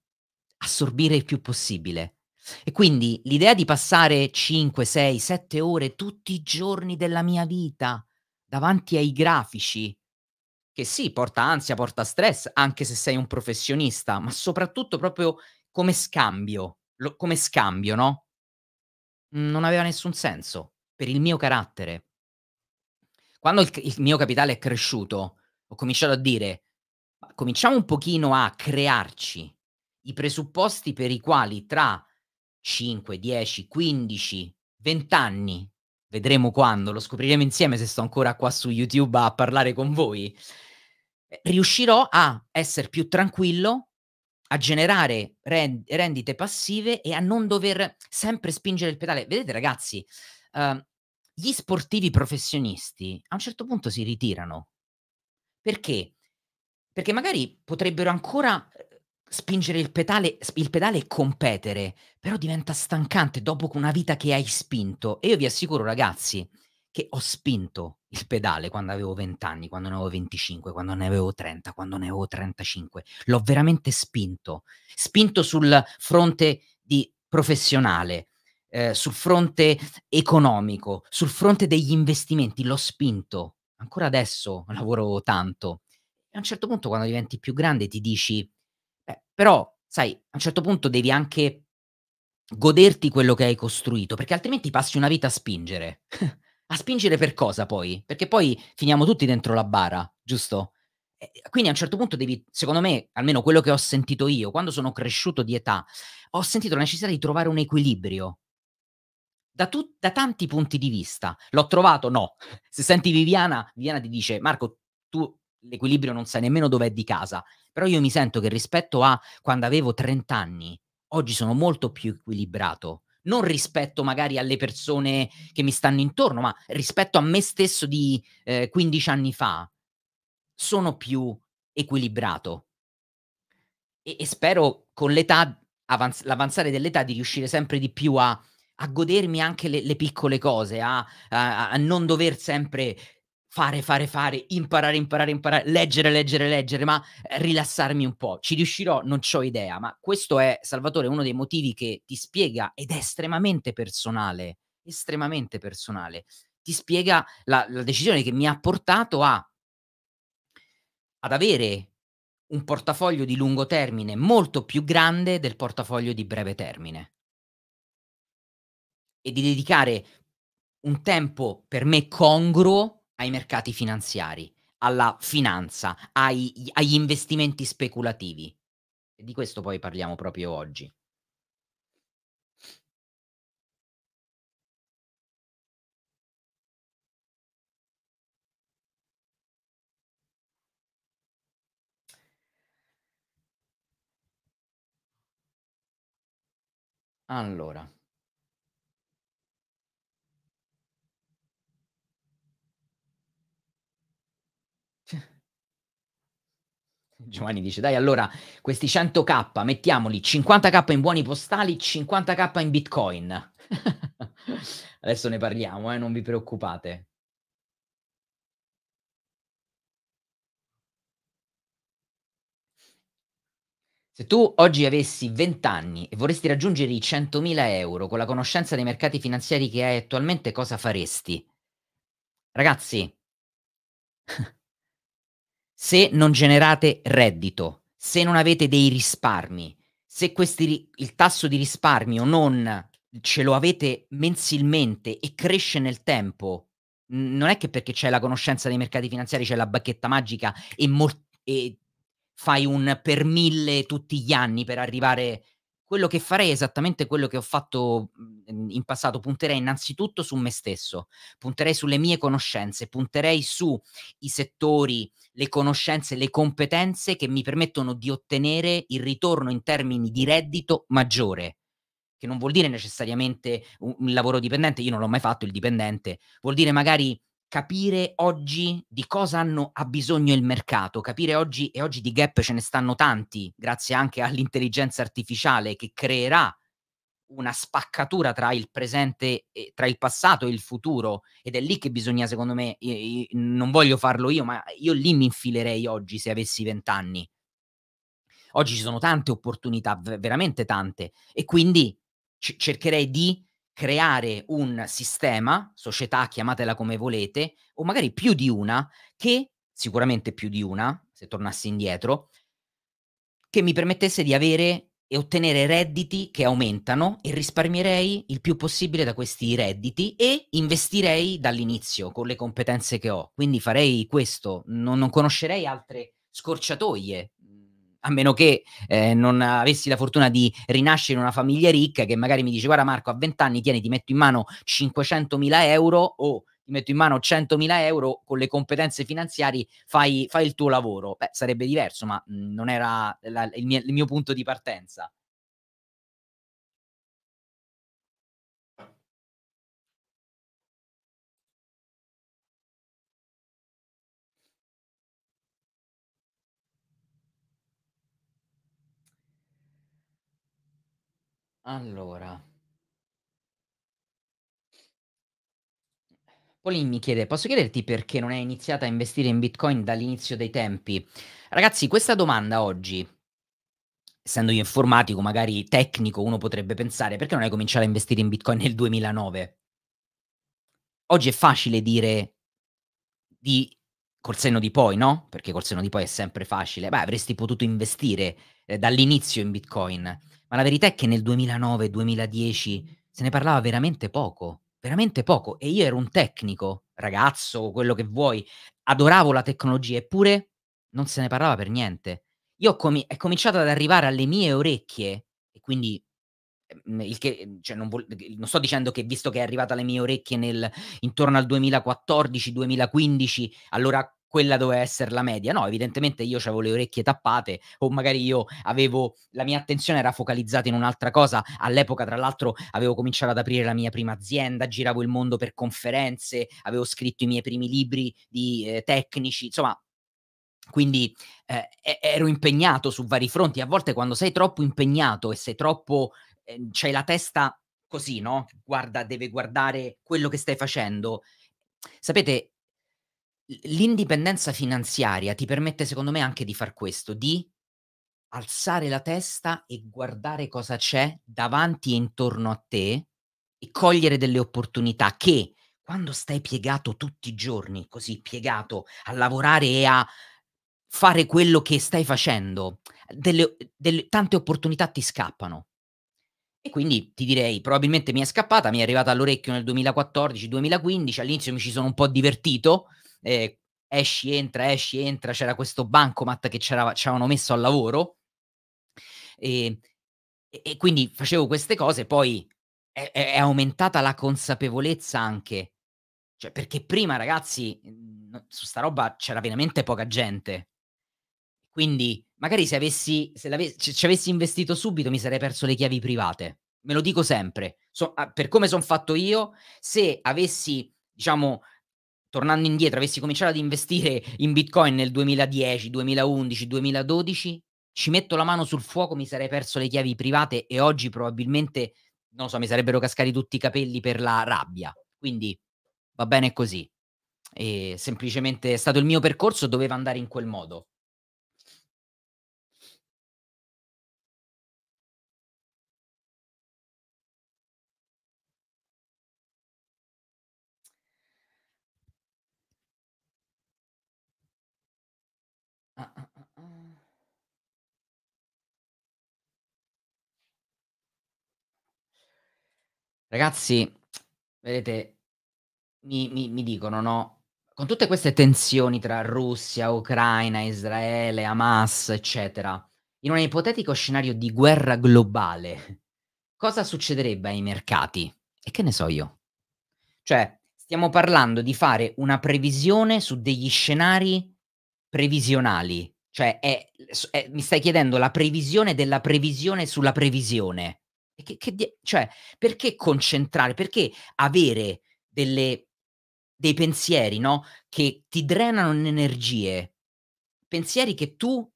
assorbire il più possibile. E quindi l'idea di passare 5, 6, 7 ore tutti i giorni della mia vita davanti ai grafici, che sì, porta ansia, porta stress, anche se sei un professionista, ma soprattutto proprio come scambio, lo, come scambio, no? Non aveva nessun senso per il mio carattere. Quando il, il mio capitale è cresciuto, ho cominciato a dire, cominciamo un pochino a crearci i presupposti per i quali tra 5, 10, 15, 20 anni vedremo quando, lo scopriremo insieme se sto ancora qua su YouTube a parlare con voi, eh, riuscirò a essere più tranquillo, a generare rendite passive e a non dover sempre spingere il pedale. Vedete ragazzi, uh, gli sportivi professionisti a un certo punto si ritirano. Perché? Perché magari potrebbero ancora spingere il pedale, il pedale e competere, però diventa stancante dopo una vita che hai spinto. E io vi assicuro, ragazzi, che ho spinto il pedale quando avevo 20 anni, quando ne avevo 25, quando ne avevo 30, quando ne avevo 35. L'ho veramente spinto. Spinto sul fronte di professionale, eh, sul fronte economico, sul fronte degli investimenti. L'ho spinto. Ancora adesso lavoro tanto. E a un certo punto, quando diventi più grande, ti dici eh, però, sai, a un certo punto devi anche goderti quello che hai costruito, perché altrimenti passi una vita a spingere. a spingere per cosa poi? Perché poi finiamo tutti dentro la bara, giusto? Eh, quindi a un certo punto devi, secondo me, almeno quello che ho sentito io, quando sono cresciuto di età, ho sentito la necessità di trovare un equilibrio. Da, tu, da tanti punti di vista. L'ho trovato? No. Se senti Viviana, Viviana ti dice, Marco, tu l'equilibrio non sai nemmeno dov'è di casa. Però io mi sento che rispetto a quando avevo 30 anni, oggi sono molto più equilibrato. Non rispetto magari alle persone che mi stanno intorno, ma rispetto a me stesso di eh, 15 anni fa, sono più equilibrato. E, e spero con l'età, avanz- l'avanzare dell'età, di riuscire sempre di più a, a godermi anche le, le piccole cose, a, a, a non dover sempre fare, fare, fare, imparare, imparare, imparare, leggere, leggere, leggere, ma eh, rilassarmi un po'. Ci riuscirò? Non ho idea, ma questo è, Salvatore, uno dei motivi che ti spiega ed è estremamente personale, estremamente personale. Ti spiega la, la decisione che mi ha portato a, ad avere un portafoglio di lungo termine molto più grande del portafoglio di breve termine e di dedicare un tempo per me congruo ai mercati finanziari, alla finanza, ai, agli investimenti speculativi. E di questo poi parliamo proprio oggi. Allora. Giovanni dice, dai allora questi 100k, mettiamoli 50k in buoni postali, 50k in bitcoin. Adesso ne parliamo, eh, non vi preoccupate. Se tu oggi avessi 20 anni e vorresti raggiungere i 100.000 euro con la conoscenza dei mercati finanziari che hai attualmente, cosa faresti? Ragazzi, se non generate reddito, se non avete dei risparmi, se questi, il tasso di risparmio non ce lo avete mensilmente e cresce nel tempo, non è che perché c'è la conoscenza dei mercati finanziari, c'è la bacchetta magica e, e fai un per mille tutti gli anni per arrivare quello che farei è esattamente quello che ho fatto mhmm, in passato, punterei innanzitutto su me stesso, punterei sulle mie conoscenze, punterei sui settori, le conoscenze, le competenze che mi permettono di ottenere il ritorno in termini di reddito maggiore che non vuol dire necessariamente un lavoro dipendente, io non l'ho mai fatto il dipendente, vuol dire magari capire oggi di cosa hanno, ha bisogno il mercato, capire oggi, e oggi di gap ce ne stanno tanti, grazie anche all'intelligenza artificiale che creerà una spaccatura tra il presente, e, tra il passato e il futuro, ed è lì che bisogna, secondo me, io, io, non voglio farlo io, ma io lì mi infilerei oggi se avessi vent'anni. Oggi ci sono tante opportunità, veramente tante, e quindi c- cercherei di creare un sistema, società, chiamatela come volete, o magari più di una, che sicuramente più di una, se tornassi indietro, che mi permettesse di avere e ottenere redditi che aumentano e risparmierei il più possibile da questi redditi e investirei dall'inizio con le competenze che ho. Quindi farei questo, non, non conoscerei altre scorciatoie a meno che eh, non avessi la fortuna di rinascere in una famiglia ricca che magari mi dice guarda Marco a 20 anni tieni ti metto in mano 500.000 euro o ti metto in mano 100.000 euro con le competenze finanziarie fai, fai il tuo lavoro beh sarebbe diverso ma mm, non era la, il, mio, il mio punto di partenza Allora. Polin mi chiede, posso chiederti perché non hai iniziato a investire in Bitcoin dall'inizio dei tempi? Ragazzi, questa domanda oggi, essendo io informatico, magari tecnico, uno potrebbe pensare perché non hai cominciato a investire in Bitcoin nel 2009? Oggi è facile dire di col senno di poi, no? Perché col senno di poi è sempre facile. Beh, avresti potuto investire eh, dall'inizio in Bitcoin ma la verità è che nel 2009-2010 se ne parlava veramente poco, veramente poco, e io ero un tecnico, ragazzo, quello che vuoi, adoravo la tecnologia, eppure non se ne parlava per niente. Io com- è cominciato ad arrivare alle mie orecchie, e quindi ehm, che, ehm, cioè non, vol- non, sto dicendo che visto che è arrivata alle mie orecchie nel, intorno al 2014-2015, allora quella doveva essere la media. No, evidentemente io avevo le orecchie tappate o magari io avevo la mia attenzione era focalizzata in un'altra cosa. All'epoca, tra l'altro, avevo cominciato ad aprire la mia prima azienda, giravo il mondo per conferenze, avevo scritto i miei primi libri di eh, tecnici, insomma, quindi eh, ero impegnato su vari fronti. A volte quando sei troppo impegnato e sei troppo eh, c'hai la testa così, no? Guarda, deve guardare quello che stai facendo. Sapete, l'indipendenza finanziaria ti permette, secondo me, anche di far questo, di alzare la testa e guardare cosa c'è davanti e intorno a te e cogliere delle opportunità che quando stai piegato tutti i giorni, così piegato a lavorare e a fare quello che stai facendo, delle, delle, tante opportunità ti scappano. E quindi ti direi, probabilmente mi è scappata, mi è arrivata all'orecchio nel 2014-2015, all'inizio mi ci sono un po' divertito, eh, esci, entra, esci, entra, c'era questo bancomat che ci avevano messo al lavoro e, e, quindi facevo queste cose, poi è, è aumentata la consapevolezza anche, cioè, perché prima ragazzi mhmm, su sta roba c'era veramente poca gente, quindi magari se, avessi, se ci avessi investito subito mi sarei perso le chiavi private, me lo dico sempre, so, ah, per come sono fatto io, se avessi diciamo tornando indietro, avessi cominciato ad investire in Bitcoin nel 2010, 2011, 2012, ci metto la mano sul fuoco, mi sarei perso le chiavi private e oggi probabilmente, non so, mi sarebbero cascati tutti i capelli per la rabbia. Quindi va bene così. E semplicemente è stato il mio percorso, doveva andare in quel modo. Ragazzi, vedete, mi, mi, mi dicono, no? Con tutte queste tensioni tra Russia, Ucraina, Israele, Hamas, eccetera, in un ipotetico scenario di guerra globale, cosa succederebbe ai mercati? E che ne so io? Cioè, stiamo parlando di fare una previsione su degli scenari previsionali, cioè è, è, mi stai chiedendo la previsione della previsione sulla previsione. Che, che cioè, perché concentrare? Perché avere delle, dei pensieri no? che ti drenano in energie, pensieri che tu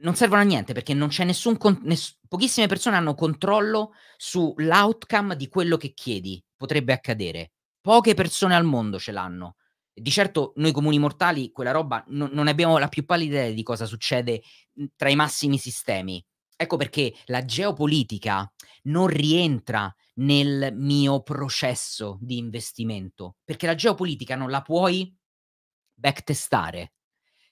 non servono a niente perché non c'è nessun con- ness- pochissime persone hanno controllo sull'outcome di quello che chiedi potrebbe accadere poche persone al mondo ce l'hanno di certo noi comuni mortali quella roba no- non abbiamo la più pallida idea di cosa succede mhmm, tra i massimi sistemi Ecco perché la geopolitica non rientra nel mio processo di investimento, perché la geopolitica non la puoi backtestare,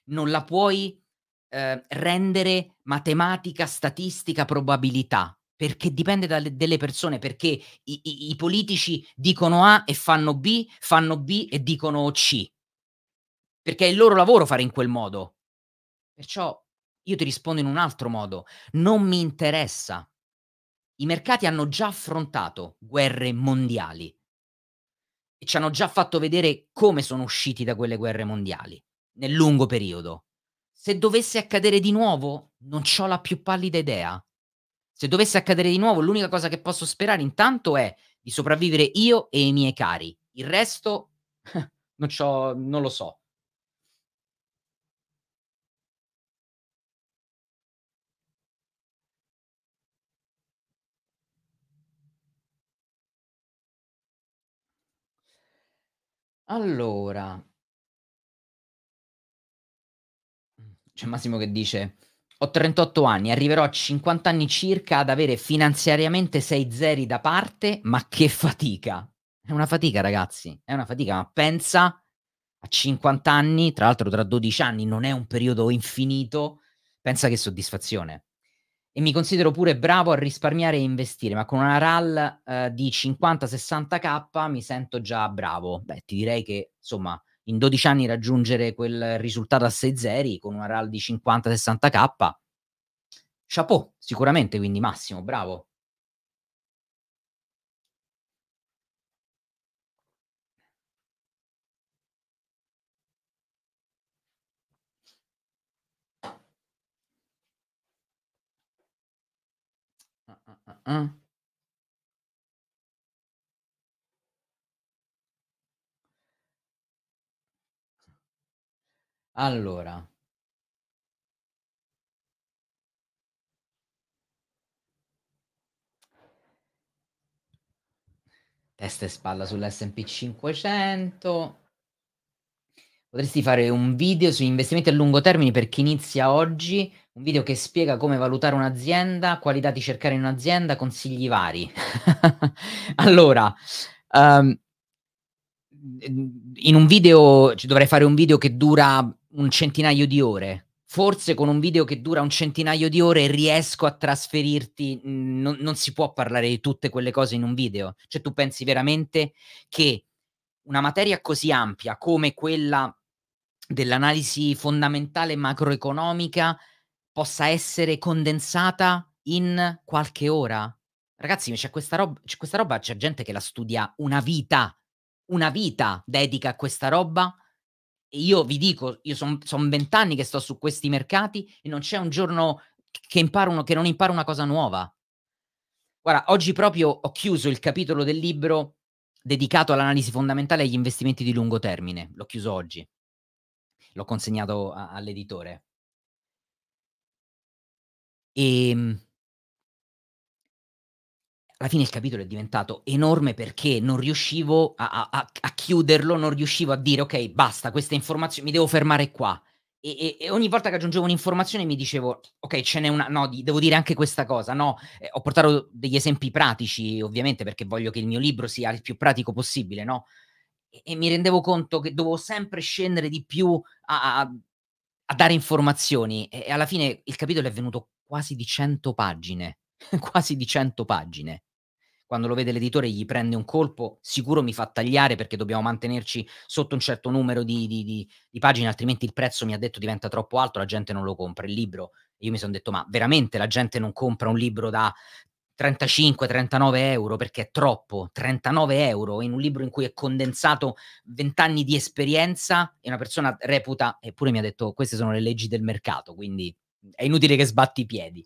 non la puoi eh, rendere matematica, statistica, probabilità, perché dipende dalle persone, perché i, i, i politici dicono A e fanno B, fanno B e dicono C, perché è il loro lavoro fare in quel modo. Perciò io ti rispondo in un altro modo, non mi interessa. I mercati hanno già affrontato guerre mondiali e ci hanno già fatto vedere come sono usciti da quelle guerre mondiali nel lungo periodo. Se dovesse accadere di nuovo, non ho la più pallida idea. Se dovesse accadere di nuovo, l'unica cosa che posso sperare intanto è di sopravvivere io e i miei cari. Il resto non, non lo so. Allora mm, c'è Massimo che dice: "Ho 38 anni, arriverò a 50 anni circa ad avere finanziariamente 6 zeri da parte, ma che fatica". È una fatica ragazzi, è una fatica, ma pensa a 50 anni, tra l'altro tra 12 anni non è un periodo infinito, pensa che soddisfazione e mi considero pure bravo a risparmiare e investire, ma con una RAL eh, di 50-60k mi sento già bravo. Beh, ti direi che, insomma, in 12 anni raggiungere quel risultato a 6-0 con una RAL di 50-60k, chapeau, sicuramente, quindi Massimo, bravo. Uh-uh. Allora. Testa e spalla sull'S&P 500. Potresti fare un video su investimenti a lungo termine per chi inizia oggi, un video che spiega come valutare un'azienda, quali dati cercare in un'azienda, consigli vari. allora, um, in un video, ci dovrei fare un video che dura un centinaio di ore. Forse con un video che dura un centinaio di ore riesco a trasferirti, non, non si può parlare di tutte quelle cose in un video. Cioè tu pensi veramente che una materia così ampia come quella dell'analisi fondamentale macroeconomica possa essere condensata in qualche ora. Ragazzi, c'è questa, roba, c'è questa roba, c'è gente che la studia una vita, una vita dedica a questa roba. E io vi dico, io sono vent'anni che sto su questi mercati e non c'è un giorno che, imparo uno, che non imparo una cosa nuova. Guarda, oggi proprio ho chiuso il capitolo del libro dedicato all'analisi fondamentale e agli investimenti di lungo termine. L'ho chiuso oggi l'ho consegnato a, all'editore. E ehm, alla fine il capitolo è diventato enorme perché non riuscivo a, a, a chiuderlo, non riuscivo a dire ok, basta, queste informazioni, mi devo fermare qua. E, e, e, ogni volta che aggiungevo un'informazione mi dicevo, ok, ce n'è una, no, di, devo dire anche questa cosa, no, eh, ho portato degli esempi pratici ovviamente perché voglio che il mio libro sia il più pratico possibile, no, e, mi rendevo conto che dovevo sempre scendere di più a, a, a dare informazioni e, e alla fine il capitolo è venuto quasi di 100 pagine, quasi di 100 pagine quando lo vede l'editore gli prende un colpo, sicuro mi fa tagliare perché dobbiamo mantenerci sotto un certo numero di, di, di, di, pagine, altrimenti il prezzo mi ha detto diventa troppo alto, la gente non lo compra il libro. Io mi sono detto, ma veramente la gente non compra un libro da 35-39 euro perché è troppo, 39 euro in un libro in cui è condensato 20 anni di esperienza e una persona reputa, eppure mi ha detto queste sono le leggi del mercato, quindi è inutile che sbatti i piedi.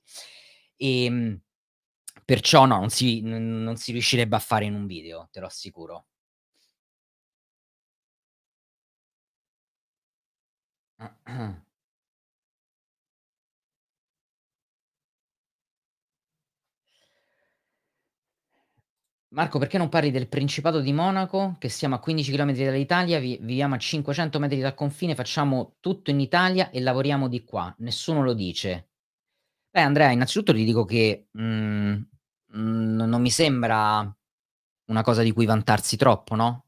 E, ehm, perciò no, non si, non si riuscirebbe a fare in un video, te lo assicuro. Marco, perché non parli del Principato di Monaco, che siamo a 15 km dall'Italia, vi- viviamo a 500 metri dal confine, facciamo tutto in Italia e lavoriamo di qua? Nessuno lo dice. Beh, Andrea, innanzitutto ti dico che mm, mm, non mi sembra una cosa di cui vantarsi troppo, no?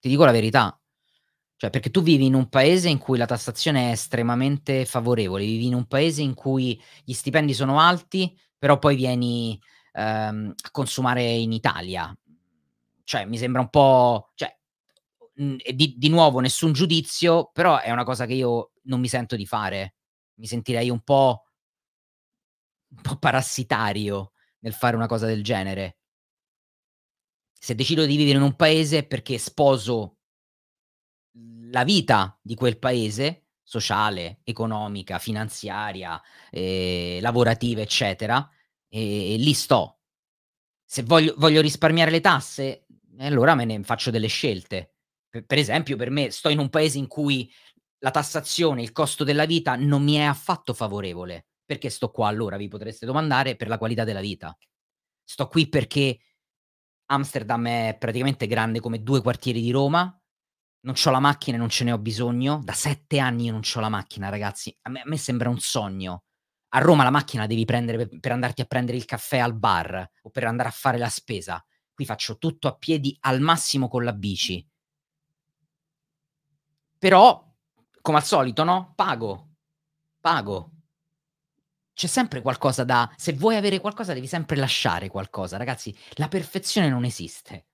Ti dico la verità. Cioè, perché tu vivi in un paese in cui la tassazione è estremamente favorevole, vivi in un paese in cui gli stipendi sono alti, però poi vieni ehm, a consumare in Italia. Cioè, mi sembra un po'... Cioè, di, di nuovo, nessun giudizio, però è una cosa che io non mi sento di fare. Mi sentirei un po' un po' parassitario nel fare una cosa del genere. Se decido di vivere in un paese perché sposo la vita di quel paese, sociale, economica, finanziaria, eh, lavorativa, eccetera, e, e lì sto. Se voglio, voglio risparmiare le tasse, eh, allora me ne faccio delle scelte. Per, per esempio, per me sto in un paese in cui la tassazione, il costo della vita non mi è affatto favorevole. Perché sto qua allora, vi potreste domandare, per la qualità della vita. Sto qui perché Amsterdam è praticamente grande come due quartieri di Roma. Non ho la macchina e non ce ne ho bisogno. Da sette anni io non ho la macchina, ragazzi. A me, a me sembra un sogno a Roma la macchina devi prendere per, per andarti a prendere il caffè al bar o per andare a fare la spesa. Qui faccio tutto a piedi al massimo con la bici. Però, come al solito, no? Pago. Pago. C'è sempre qualcosa da... Se vuoi avere qualcosa devi sempre lasciare qualcosa. Ragazzi, la perfezione non esiste.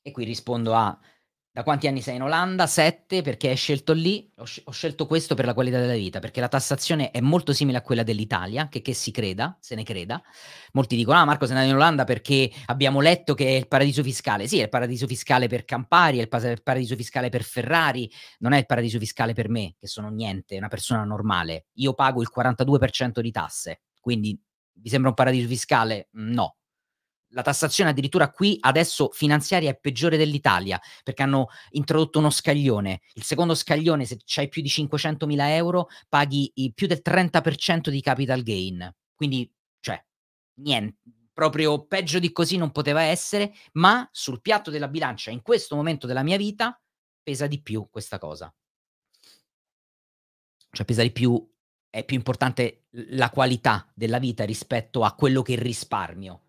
E qui rispondo a da quanti anni sei in Olanda? Sette, perché hai scelto lì? Ho, scelto questo per la qualità della vita, perché la tassazione è molto simile a quella dell'Italia, che, che si creda, se ne creda. Molti dicono, ah Marco sei andato in Olanda perché abbiamo letto che è il paradiso fiscale. Sì, è il paradiso fiscale per Campari, è il, il paradiso fiscale per Ferrari, non è il paradiso fiscale per me, che sono niente, una persona normale. Io pago il 42% di tasse, quindi vi sembra un paradiso fiscale? Mm, no, la tassazione addirittura qui adesso finanziaria è peggiore dell'Italia perché hanno introdotto uno scaglione. Il secondo scaglione, se hai più di 500 mila euro, paghi più del 30% di capital gain. Quindi, cioè, niente, proprio peggio di così non poteva essere, ma sul piatto della bilancia in questo momento della mia vita pesa di più questa cosa. Cioè pesa di più, è più importante la qualità della vita rispetto a quello che risparmio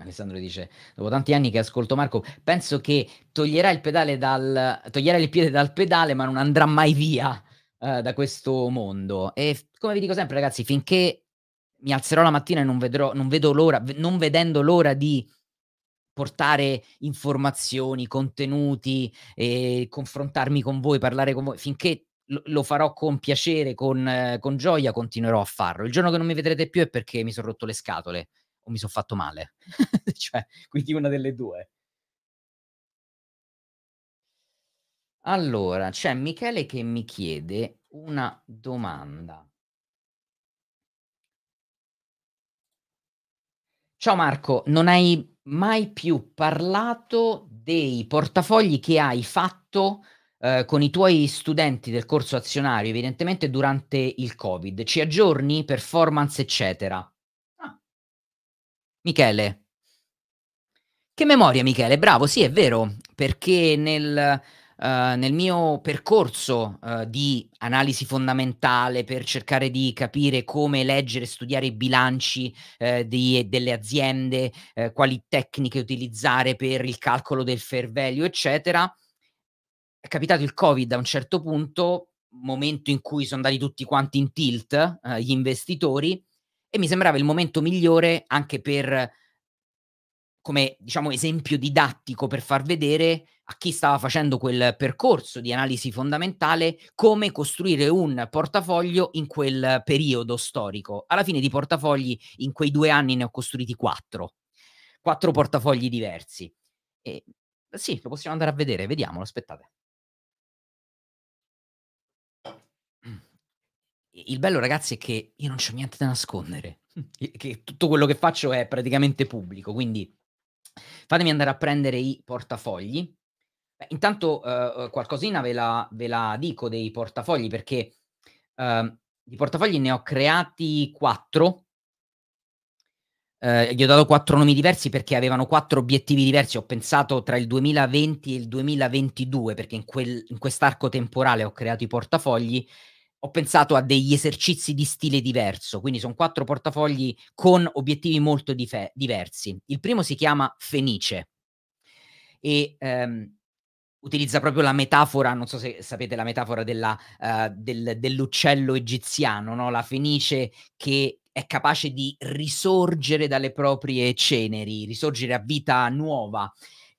Alessandro dice, dopo tanti anni che ascolto Marco, penso che toglierà il, pedale dal, toglierà il piede dal pedale ma non andrà mai via eh, da questo mondo. E come vi dico sempre ragazzi, finché mi alzerò la mattina e non, vedrò, non vedo l'ora, non vedendo l'ora di portare informazioni, contenuti, eh, confrontarmi con voi, parlare con voi, finché lo farò con piacere, con, eh, con, gioia, continuerò a farlo. Il giorno che non mi vedrete più è perché mi sono rotto le scatole o mi sono fatto male. cioè, quindi una delle due. Allora, c'è Michele che mi chiede una domanda. Ciao Marco, non hai mai più parlato dei portafogli che hai fatto eh, con i tuoi studenti del corso azionario, evidentemente durante il Covid. Ci aggiorni, performance, eccetera. Michele. Che memoria, Michele, bravo, sì, è vero, perché nel, uh, nel mio percorso uh, di analisi fondamentale per cercare di capire come leggere e studiare i bilanci eh, di, delle aziende, eh, quali tecniche utilizzare per il calcolo del fair value, eccetera, è capitato il Covid a un certo punto, momento in cui sono andati tutti quanti in tilt, eh, gli investitori, e mi sembrava il momento migliore anche per come diciamo esempio didattico per far vedere a chi stava facendo quel percorso di analisi fondamentale come costruire un portafoglio in quel periodo storico. Alla fine di portafogli in quei due anni ne ho costruiti quattro, quattro portafogli diversi. E, sì, lo possiamo andare a vedere, vediamolo, aspettate. il bello ragazzi è che io non ho niente da nascondere, che tutto quello che faccio è praticamente pubblico, quindi fatemi andare a prendere i portafogli. Beh, intanto eh, eh qualcosina ve la, ve la, dico dei portafogli perché eh, di portafogli ne ho creati quattro. Eh, gli ho dato quattro nomi diversi perché avevano quattro obiettivi diversi. Ho pensato tra il 2020 e il 2022 perché in, quel, in quest'arco temporale ho creato i portafogli ho pensato a degli esercizi di stile diverso, quindi sono quattro portafogli con obiettivi molto diversi. Il primo si chiama Fenice e ehm, utilizza proprio la metafora, non so se sapete la metafora della, uh, del, dell'uccello egiziano, no? la Fenice che è capace di risorgere dalle proprie ceneri, risorgere a vita nuova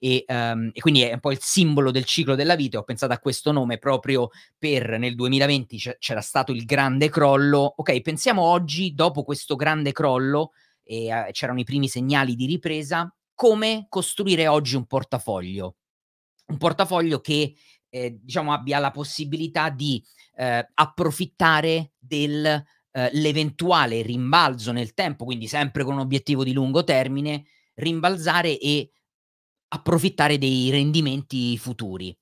e, um, e, quindi è un po' il simbolo del ciclo della vita. Ho pensato a questo nome proprio per nel 2020 c- c'era stato il grande crollo. Ok, pensiamo oggi, dopo questo grande crollo, e eh, c'erano i primi segnali di ripresa, come costruire oggi un portafoglio. Un portafoglio che eh, diciamo abbia la possibilità di eh, approfittare del eh, l'eventuale rimbalzo nel tempo, quindi sempre con un obiettivo di lungo termine, rimbalzare e approfittare dei rendimenti futuri.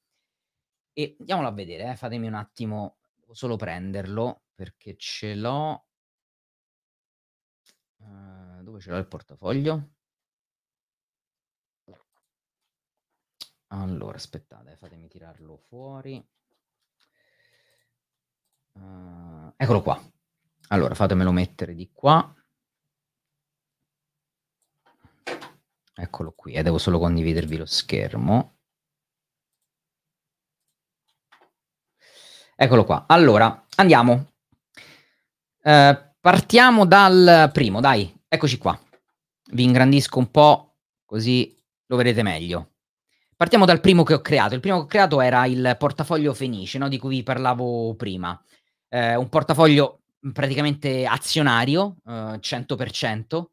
E andiamolo a vedere, eh. fatemi un attimo, solo prenderlo perché ce l'ho. Uh, dove ce l'ho il portafoglio? Allora, aspettate, eh, fatemi tirarlo fuori. Uh, eccolo qua. Allora, fatemelo mettere di qua. Eccolo qui, e eh, devo solo condividervi lo schermo. Eccolo qua. Allora, andiamo. Eh, partiamo dal primo, dai. Eccoci qua. Vi ingrandisco un po' così lo vedete meglio. Partiamo dal primo che ho creato. Il primo che ho creato era il portafoglio Fenice, no? di cui vi parlavo prima. Eh, un portafoglio praticamente azionario, eh, 100%,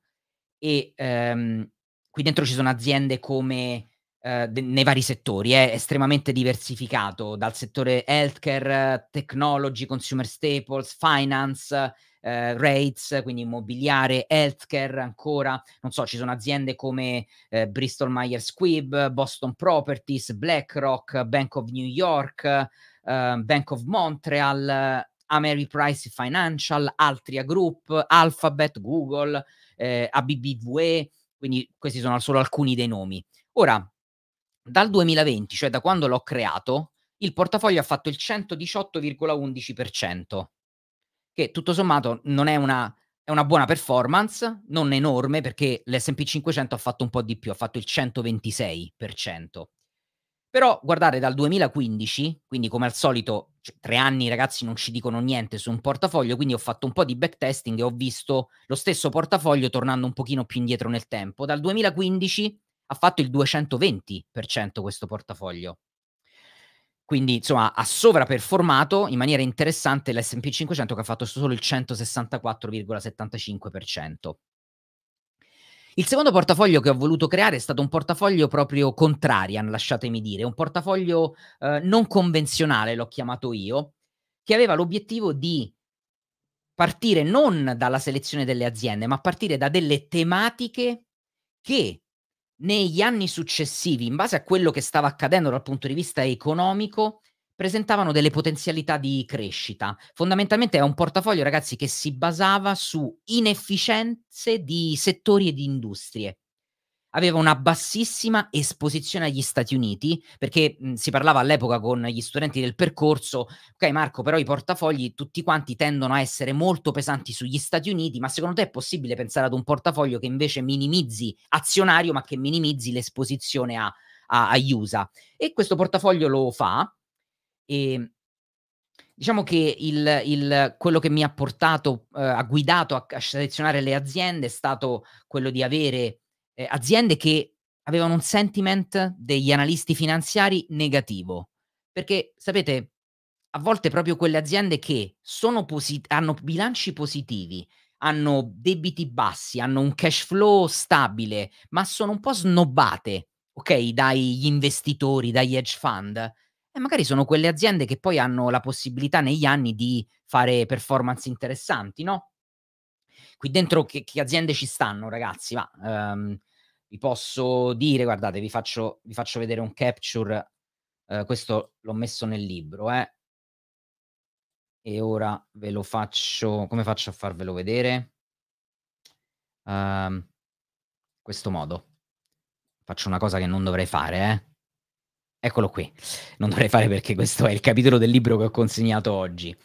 e ehm, qui dentro ci sono aziende come eh, de- nei vari settori, è eh, estremamente diversificato dal settore healthcare, technology, consumer staples, finance, eh, rates, quindi immobiliare, healthcare ancora, non so, ci sono aziende come eh, Bristol Myers Squibb, Boston Properties, BlackRock, Bank of New York, eh, Bank of Montreal, Ameriprise Financial, Altria Group, Alphabet, Google, eh, ABBVE, quindi questi sono solo alcuni dei nomi. Ora, dal 2020, cioè da quando l'ho creato, il portafoglio ha fatto il 118,11%, che tutto sommato non è una, è una buona performance, non enorme perché l'SP 500 ha fatto un po' di più, ha fatto il 126%. Però guardate, dal 2015, quindi come al solito, cioè, tre anni ragazzi non ci dicono niente su un portafoglio, quindi ho fatto un po' di backtesting e ho visto lo stesso portafoglio tornando un pochino più indietro nel tempo. Dal 2015 ha fatto il 220% questo portafoglio. Quindi, insomma, ha sovraperformato in maniera interessante l'SP 500 che ha fatto solo il 164,75%. Il secondo portafoglio che ho voluto creare è stato un portafoglio proprio contrarian, lasciatemi dire, un portafoglio eh, non convenzionale, l'ho chiamato io, che aveva l'obiettivo di partire non dalla selezione delle aziende, ma partire da delle tematiche che negli anni successivi, in base a quello che stava accadendo dal punto di vista economico, presentavano delle potenzialità di crescita. Fondamentalmente è un portafoglio, ragazzi, che si basava su inefficienze di settori e di industrie. Aveva una bassissima esposizione agli Stati Uniti, perché mh, mhmm, si parlava all'epoca con gli studenti del percorso, ok Marco, però i portafogli tutti quanti tendono a essere molto pesanti sugli Stati Uniti, ma secondo te è possibile pensare ad un portafoglio che invece minimizzi azionario, ma che minimizzi l'esposizione a, a, agli USA? E questo portafoglio lo fa, e diciamo che il, il, quello che mi ha portato, eh, ha guidato a, a, selezionare le aziende è stato quello di avere eh, aziende che avevano un sentiment degli analisti finanziari negativo. Perché, sapete, a volte proprio quelle aziende che posit- hanno bilanci positivi, hanno debiti bassi, hanno un cash flow stabile, ma sono un po' snobbate, ok, dagli investitori, dagli hedge fund, e magari sono quelle aziende che poi hanno la possibilità negli anni di fare performance interessanti, no? Qui dentro che, che aziende ci stanno, ragazzi? Ma ehm, vi posso dire, guardate, vi faccio, vi faccio vedere un capture, eh, questo l'ho messo nel libro, eh. E ora ve lo faccio, come faccio a farvelo vedere? Um, questo modo. Faccio una cosa che non dovrei fare, eh. Eccolo qui. Non dovrei fare perché questo è il capitolo del libro che ho consegnato oggi.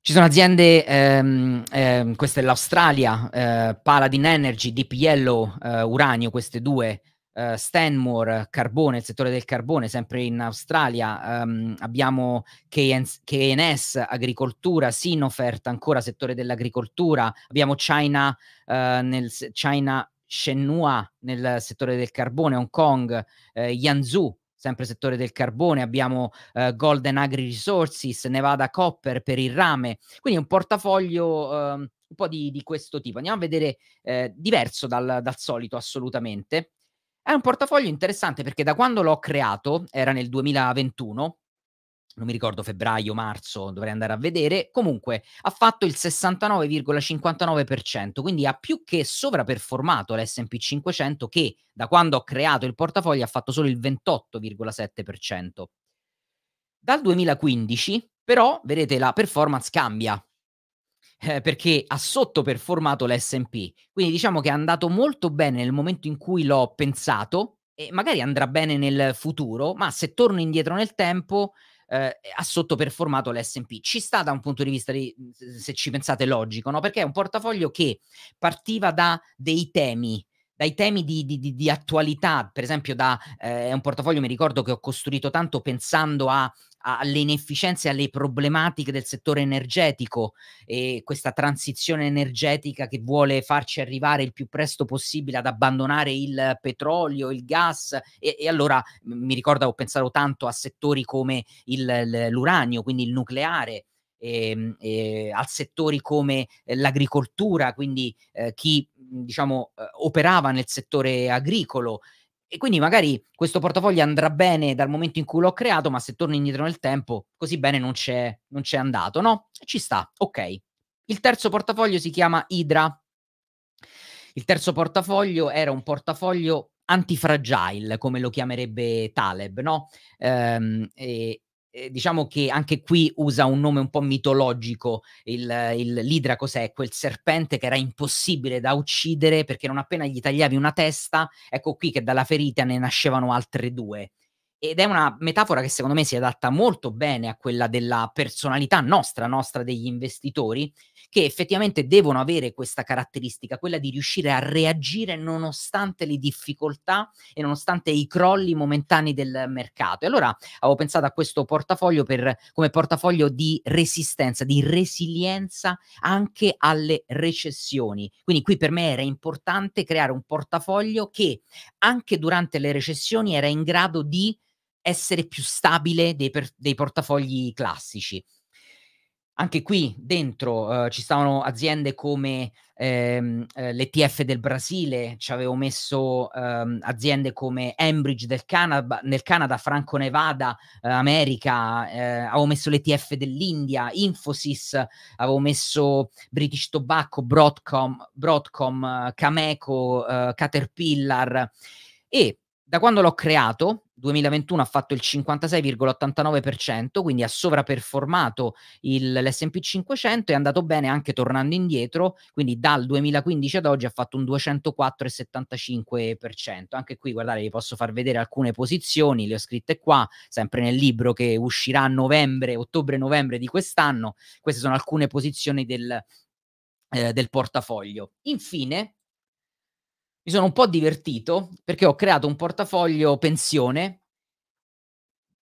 Ci sono aziende, ehm, ehm, questa è l'Australia, eh, Paladin Energy, Deep Yellow, eh, Uranio, queste due, eh, Stanmore, Carbone, il settore del carbone, sempre in Australia, ehm, abbiamo KNS, Agricoltura, Sinofert, ancora settore dell'agricoltura, abbiamo China, eh, nel, China Shenhua nel settore del carbone, Hong Kong, eh, Yanzhou, sempre settore del carbone, abbiamo eh, Golden Agri Resources, Nevada Copper per il rame, quindi un portafoglio eh, un po' di, di, questo tipo. Andiamo a vedere eh, diverso dal, dal solito assolutamente. È un portafoglio interessante perché da quando l'ho creato, era nel 2021, non mi ricordo febbraio, marzo, dovrei andare a vedere, comunque ha fatto il 69,59%, quindi ha più che sovraperformato l'S&P 500 che da quando ho creato il portafoglio ha fatto solo il 28,7%. Dal 2015 però, vedete, la performance cambia. Eh, perché ha sottoperformato l'SP. Quindi diciamo che è andato molto bene nel momento in cui l'ho pensato e magari andrà bene nel futuro, ma se torno indietro nel tempo eh, ha sottoperformato l'SP. Ci sta da un punto di vista, di, se ci pensate, logico, no? perché è un portafoglio che partiva da dei temi dai temi di, di, di, attualità, per esempio da, eh, è un portafoglio, mi ricordo, che ho costruito tanto pensando a, a, alle inefficienze, alle problematiche del settore energetico e questa transizione energetica che vuole farci arrivare il più presto possibile ad abbandonare il petrolio, il gas e, e allora mi ricordo, ho pensato tanto a settori come il, l'uranio, quindi il nucleare, ehm, e, e, a settori come eh, l'agricoltura, quindi eh, chi Mhmm, diciamo, eh, operava nel settore agricolo e quindi magari questo portafoglio andrà bene dal momento in cui l'ho creato, ma se torno indietro nel tempo, così bene non c'è, non c'è andato, no? Ci sta, ok. Il terzo portafoglio si chiama Idra. Il terzo portafoglio era un portafoglio antifragile, come lo chiamerebbe Taleb, no? Ehm, e, eh, diciamo che anche qui usa un nome un po' mitologico, il, il, l'idra cos'è? Quel serpente che era impossibile da uccidere perché non appena gli tagliavi una testa, ecco qui che dalla ferita ne nascevano altre due ed è una metafora che secondo me si adatta molto bene a quella della personalità nostra, nostra degli investitori, che effettivamente devono avere questa caratteristica, quella di riuscire a reagire nonostante le difficoltà e nonostante i crolli momentanei del mercato. E allora avevo pensato a questo portafoglio per, come portafoglio di resistenza, di resilienza anche alle recessioni. Quindi qui per me era importante creare un portafoglio che anche durante le recessioni era in grado di essere più stabile dei, per, dei portafogli classici. Anche qui dentro eh, ci stavano aziende come ehm, eh, l'ETF del Brasile, ci avevo messo ehm, aziende come Enbridge del Canada, nel Canada, Franco Nevada, eh, America, eh, avevo messo l'ETF dell'India, Infosys, avevo messo British Tobacco, Broadcom, Broadcom eh, Cameco, Caterpillar e da quando l'ho creato, 2021 ha fatto il 56,89%, quindi ha sovraperformato il, l'SP 500 e è andato bene anche tornando indietro, quindi dal 2015 ad oggi ha fatto un 204,75%. Anche qui, guardate, vi posso far vedere alcune posizioni, le ho scritte qua, sempre nel libro che uscirà a novembre, ottobre-novembre di quest'anno. Queste sono alcune posizioni del, eh, del portafoglio. Infine, mi sono un po' divertito perché ho creato un portafoglio pensione,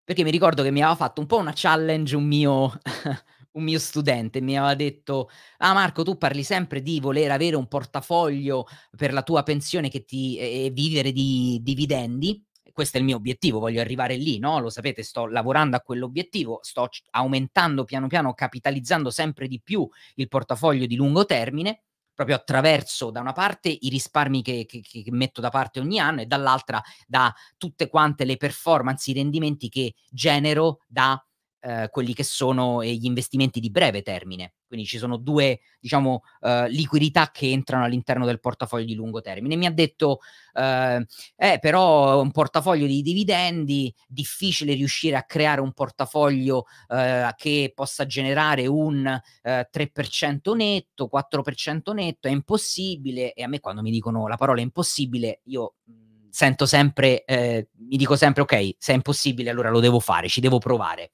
perché mi ricordo che mi aveva fatto un po' una challenge un mio, un mio studente, mi aveva detto, ah Marco, tu parli sempre di voler avere un portafoglio per la tua pensione che ti, e vivere di dividendi, questo è il mio obiettivo, voglio arrivare lì, no? Lo sapete, sto lavorando a quell'obiettivo, sto aumentando piano piano, capitalizzando sempre di più il portafoglio di lungo termine proprio attraverso da una parte i risparmi che, che, che, metto da parte ogni anno e dall'altra da tutte quante le performance, i rendimenti che genero da eh, quelli che sono eh, gli investimenti di breve termine. Quindi ci sono due, diciamo, eh, liquidità che entrano all'interno del portafoglio di lungo termine. Mi ha detto, eh, eh, però un portafoglio di dividendi, difficile riuscire a creare un portafoglio eh, che possa generare un 3% netto, 4% netto, è impossibile. E a me quando mi dicono la parola impossibile, io mm, sento sempre, mi dico sempre, ok, se è impossibile allora lo devo fare, ci devo provare.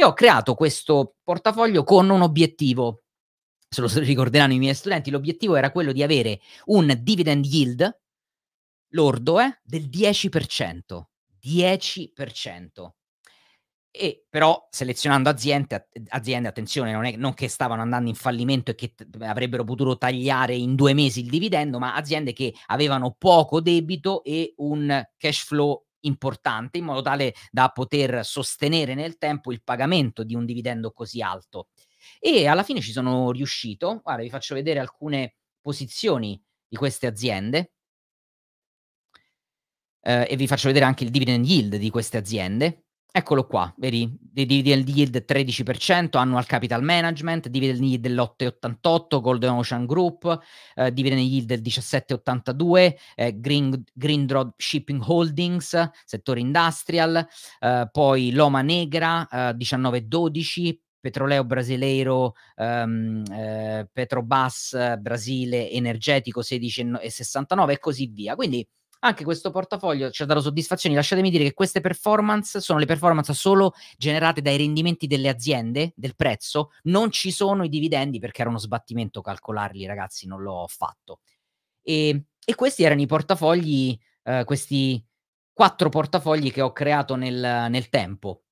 E ho creato questo portafoglio con un obiettivo. Se lo ricorderanno i miei studenti, l'obiettivo era quello di avere un dividend yield lordo eh, del 10%. 10%. E però selezionando aziende, aziende attenzione, non, è, non, che stavano andando in fallimento e che t- avrebbero potuto tagliare in due mesi il dividendo, ma aziende che avevano poco debito e un cash flow importante in modo tale da poter sostenere nel tempo il pagamento di un dividendo così alto. E alla fine ci sono riuscito. Guarda, vi faccio vedere alcune posizioni di queste aziende eh, e vi faccio vedere anche il dividend yield di queste aziende. Eccolo qua, vedi? Dividi il yield 13%, annual capital management, dividend yield dell'8,88, Golden Ocean Group, eh, dividend yield del 17,82, eh, Green, Green Road Shipping Holdings, settore industrial, eh, poi Loma Negra, eh, 19,12, Petroleo Brasileiro, um, eh, Petrobas eh, Brasile Energetico 16,69 e così via. Quindi anche questo portafoglio ci ha dato soddisfazioni. Lasciatemi dire che queste performance sono le performance solo generate dai rendimenti delle aziende, del prezzo, non ci sono i dividendi perché era uno sbattimento calcolarli, ragazzi, non l'ho fatto. E, e questi erano i portafogli, eh, questi quattro portafogli che ho creato nel, nel tempo.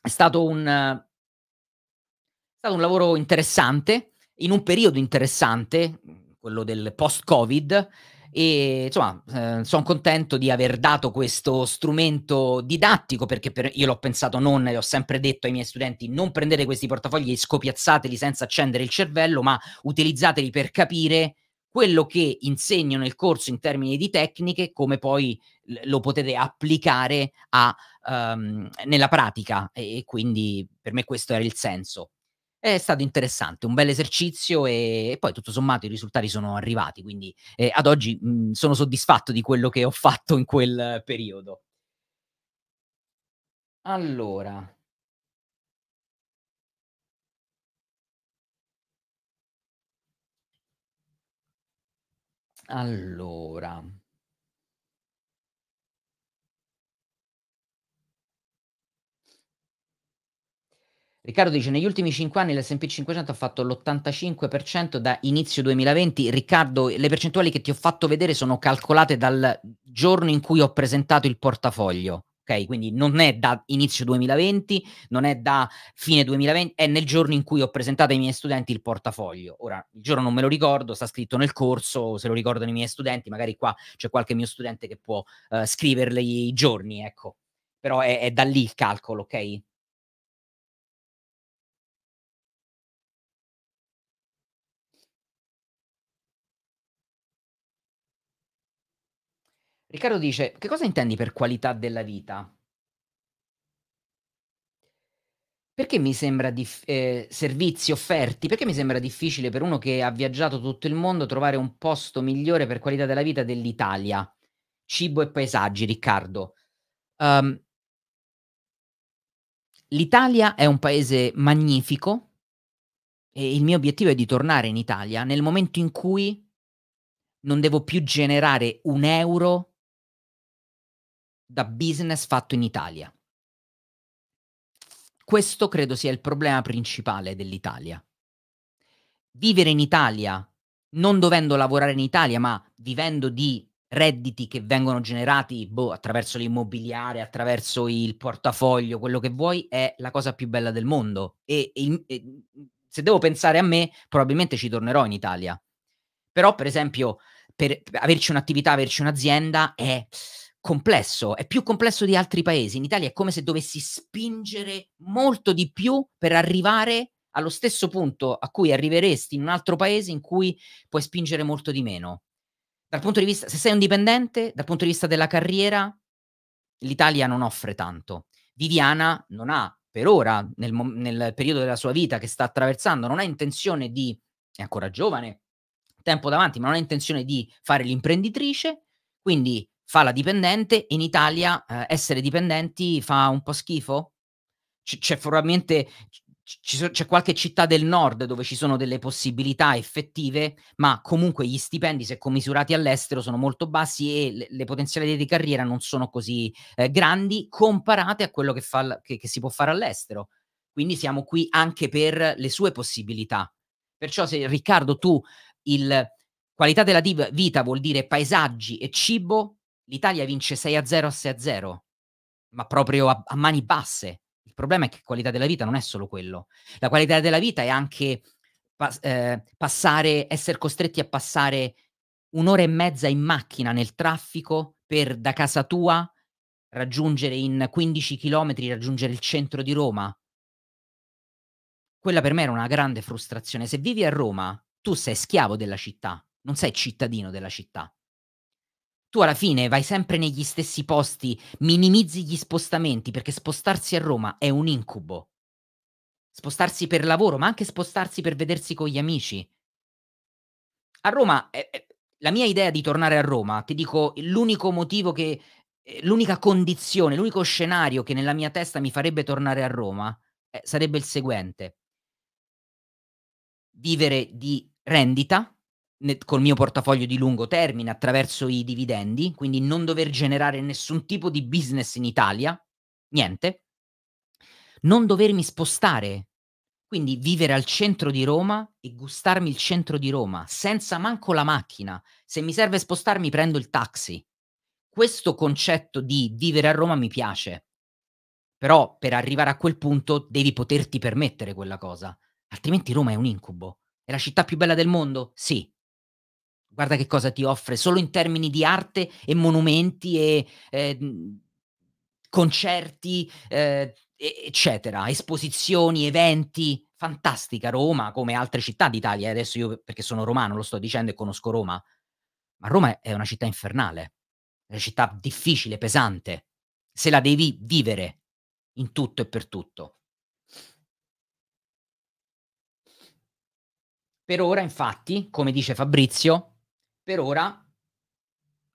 È stato, un, è stato un lavoro interessante, in un periodo interessante, quello del post-Covid e insomma eh, sono contento di aver dato questo strumento didattico perché per, io l'ho pensato non, e ho sempre detto ai miei studenti non prendete questi portafogli e scopiazzateli senza accendere il cervello ma utilizzateli per capire quello che insegno nel corso in termini di tecniche, come poi lo potete applicare a, um, nella pratica. E, e quindi per me questo era il senso. È stato interessante, un bel esercizio e, e poi tutto sommato i risultati sono arrivati, quindi eh, ad oggi mh, mhmm, sono soddisfatto di quello che ho fatto in quel periodo. Allora, Allora. Riccardo dice, negli ultimi 5 anni l'S&P 500 ha fatto l'85% da inizio 2020. Riccardo, le percentuali che ti ho fatto vedere sono calcolate dal giorno in cui ho presentato il portafoglio. Ok, quindi non è da inizio 2020, non è da fine 2020, è nel giorno in cui ho presentato ai miei studenti il portafoglio. Ora, il giorno non me lo ricordo, sta scritto nel corso, se lo ricordano i miei studenti, magari qua c'è qualche mio studente che può uh, scriverle i giorni, ecco. Però è, è da lì il calcolo, ok? Riccardo dice, che cosa intendi per qualità della vita? Perché mi sembra dif- eh, servizi offerti? Perché mi sembra difficile per uno che ha viaggiato tutto il mondo trovare un posto migliore per qualità della vita dell'Italia? Cibo e paesaggi, Riccardo. Um, L'Italia è un paese magnifico e il mio obiettivo è di tornare in Italia nel momento in cui non devo più generare un euro da business fatto in Italia. Questo credo sia il problema principale dell'Italia. Vivere in Italia, non dovendo lavorare in Italia, ma vivendo di redditi che vengono generati boh, attraverso l'immobiliare, attraverso il portafoglio, quello che vuoi, è la cosa più bella del mondo. E, e, e, se devo pensare a me, probabilmente ci tornerò in Italia. Però, per esempio, per averci un'attività, averci un'azienda è complesso, è più complesso di altri paesi. In Italia è come se dovessi spingere molto di più per arrivare allo stesso punto a cui arriveresti in un altro paese in cui puoi spingere molto di meno. Dal punto di vista, se sei un dipendente, dal punto di vista della carriera, l'Italia non offre tanto. Viviana non ha, per ora, nel, nel periodo della sua vita che sta attraversando, non ha intenzione di, è ancora giovane, tempo davanti, ma non ha intenzione di fare l'imprenditrice, quindi fa la dipendente, in Italia eh, essere dipendenti fa un po' schifo? C- c'è probabilmente c'è qualche città del nord dove ci sono delle possibilità effettive, ma comunque gli stipendi, se commisurati all'estero, sono molto bassi e le, le potenzialità di carriera non sono così eh, grandi comparate a quello che, fa, che, che si può fare all'estero. Quindi siamo qui anche per le sue possibilità. Perciò se Riccardo tu il qualità della vita vuol dire paesaggi e cibo, l'Italia vince 6-0 a 6-0, ma proprio a, a mani basse. Il problema è che la qualità della vita non è solo quello. La qualità della vita è anche eh, passare, essere costretti a passare un'ora e mezza in macchina nel traffico per da casa tua raggiungere in 15 km, raggiungere il centro di Roma. Quella per me era una grande frustrazione. Se vivi a Roma, tu sei schiavo della città, non sei cittadino della città tu alla fine vai sempre negli stessi posti, minimizzi gli spostamenti perché spostarsi a Roma è un incubo. Spostarsi per lavoro, ma anche spostarsi per vedersi con gli amici. A Roma, eh, eh la mia idea di tornare a Roma, ti dico, l'unico motivo che, eh, l'unica condizione, l'unico scenario che nella mia testa mi farebbe tornare a Roma eh, sarebbe il seguente. Vivere di rendita col mio portafoglio di lungo termine attraverso i dividendi, quindi non dover generare nessun tipo di business in Italia, niente, non dovermi spostare, quindi vivere al centro di Roma e gustarmi il centro di Roma senza manco la macchina, se mi serve spostarmi prendo il taxi. Questo concetto di vivere a Roma mi piace, però per arrivare a quel punto devi poterti permettere quella cosa, altrimenti Roma è un incubo. È la città più bella del mondo? Sì, guarda che cosa ti offre, solo in termini di arte e monumenti e eh, concerti, eh, eccetera, esposizioni, eventi, fantastica Roma come altre città d'Italia, eh, adesso io perché sono romano lo sto dicendo e conosco Roma, ma Roma è una città infernale, è una città difficile, pesante, se la devi vivere in tutto e per tutto. Per ora, infatti, come dice Fabrizio, per ora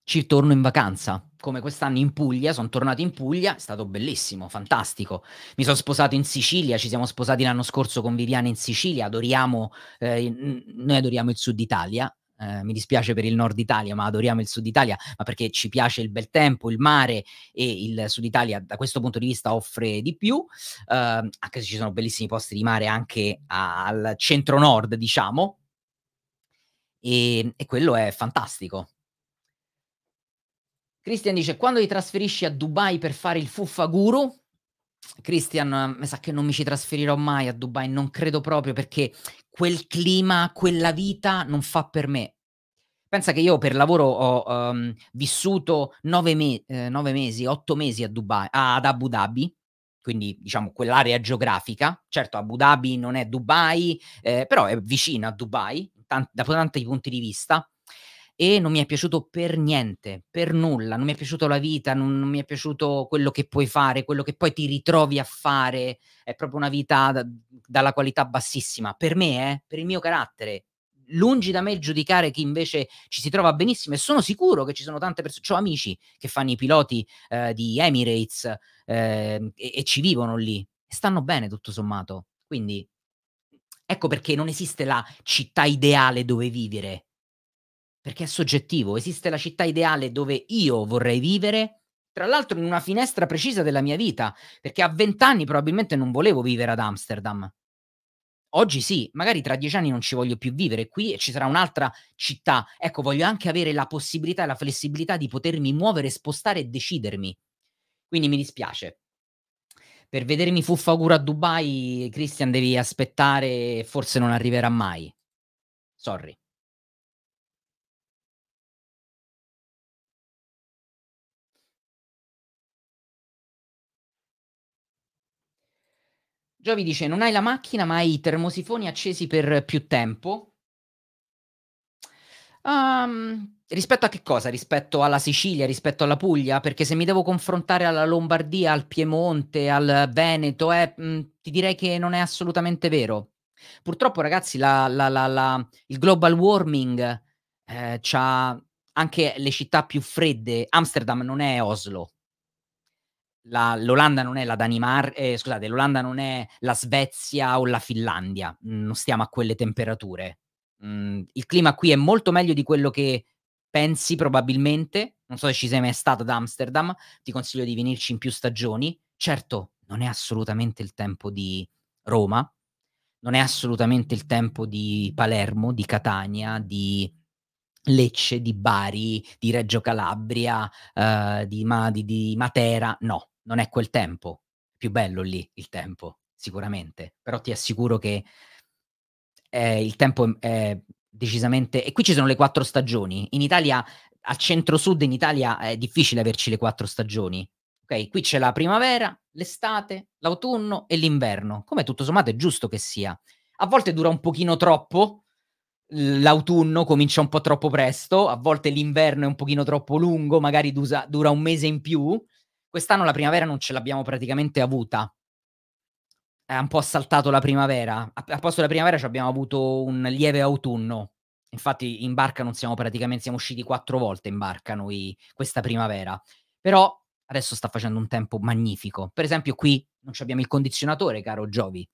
ci torno in vacanza, come quest'anno in Puglia, sono tornato in Puglia, è stato bellissimo, fantastico. Mi sono sposato in Sicilia, ci siamo sposati l'anno scorso con Viviana in Sicilia, adoriamo, eh, noi adoriamo il sud Italia, eh, mi dispiace per il nord Italia, ma adoriamo il sud Italia, ma perché ci piace il bel tempo, il mare e il sud Italia da questo punto di vista offre di più, eh, anche se ci sono bellissimi posti di mare anche al centro nord, diciamo, e, ehm, e quello è fantastico. Christian dice, quando ti trasferisci a Dubai per fare il fuffa guru? Christian, mi sa che non mi ci trasferirò mai a Dubai, non credo proprio perché quel clima, quella vita non fa per me. Pensa che io per lavoro ho um, vissuto nove, me eh, nove, mesi, otto mesi a Dubai, ad Abu Dhabi, quindi diciamo quell'area geografica. Certo Abu Dhabi non è Dubai, eh, però è vicina a Dubai, tanti, da tanti punti di vista e non mi è piaciuto per niente, per nulla, non mi è piaciuto la vita, non, non, mi è piaciuto quello che puoi fare, quello che poi ti ritrovi a fare, è proprio una vita da, dalla qualità bassissima, per me, eh, per il mio carattere. Lungi da me giudicare chi invece ci si trova benissimo e sono sicuro che ci sono tante persone, ho amici che fanno i piloti eh, di Emirates eh, e, e ci vivono lì, e stanno bene tutto sommato. Quindi Ecco perché non esiste la città ideale dove vivere, perché è soggettivo, esiste la città ideale dove io vorrei vivere, tra l'altro in una finestra precisa della mia vita, perché a vent'anni probabilmente non volevo vivere ad Amsterdam. Oggi sì, magari tra dieci anni non ci voglio più vivere qui e ci sarà un'altra città. Ecco, voglio anche avere la possibilità e la flessibilità di potermi muovere, spostare e decidermi. Quindi mi dispiace per vedermi Fuffa Ogura a Dubai, Christian, devi aspettare, forse non arriverà mai. Sorry. Giovi dice: Non hai la macchina, ma hai i termosifoni accesi per più tempo. Um, rispetto a che cosa? Rispetto alla Sicilia, rispetto alla Puglia? Perché se mi devo confrontare alla Lombardia, al Piemonte, al Veneto, eh, mh, mm, ti direi che non è assolutamente vero. Purtroppo, ragazzi, la, la, la, il global warming eh, ha anche le città più fredde. Amsterdam non è Oslo. L'Olanda non è la Danimarca, eh, scusate, l'Olanda non è la Svezia o la Finlandia, non stiamo a quelle temperature mh, mhmm, il clima qui è molto meglio di quello che pensi probabilmente. Non so se ci sei mai stato ad Amsterdam, ti consiglio di venirci in più stagioni. Certo, non è assolutamente il tempo di Roma, non è assolutamente il tempo di Palermo, di Catania, di Lecce, di Bari, di Reggio Calabria, uh, di, Ma- di, di Matera. No, non è quel tempo. Più bello lì il tempo, sicuramente. Però ti assicuro che eh, il tempo è decisamente... E qui ci sono le quattro stagioni. In Italia, a centro-sud in Italia è difficile averci le quattro stagioni. Ok, qui c'è la primavera, l'estate, l'autunno e l'inverno. Come tutto sommato è giusto che sia. A volte dura un pochino troppo, l'autunno comincia un po' troppo presto, a volte l'inverno è un pochino troppo lungo, magari dusa, dura un mese in più. Quest'anno la primavera non ce l'abbiamo praticamente avuta, è un po' saltato la primavera. A, posto della primavera abbiamo avuto un lieve autunno. Infatti in barca non siamo praticamente, siamo usciti quattro volte in barca noi questa primavera. Però adesso sta facendo un tempo magnifico. Per esempio qui non abbiamo il condizionatore, caro Giovi.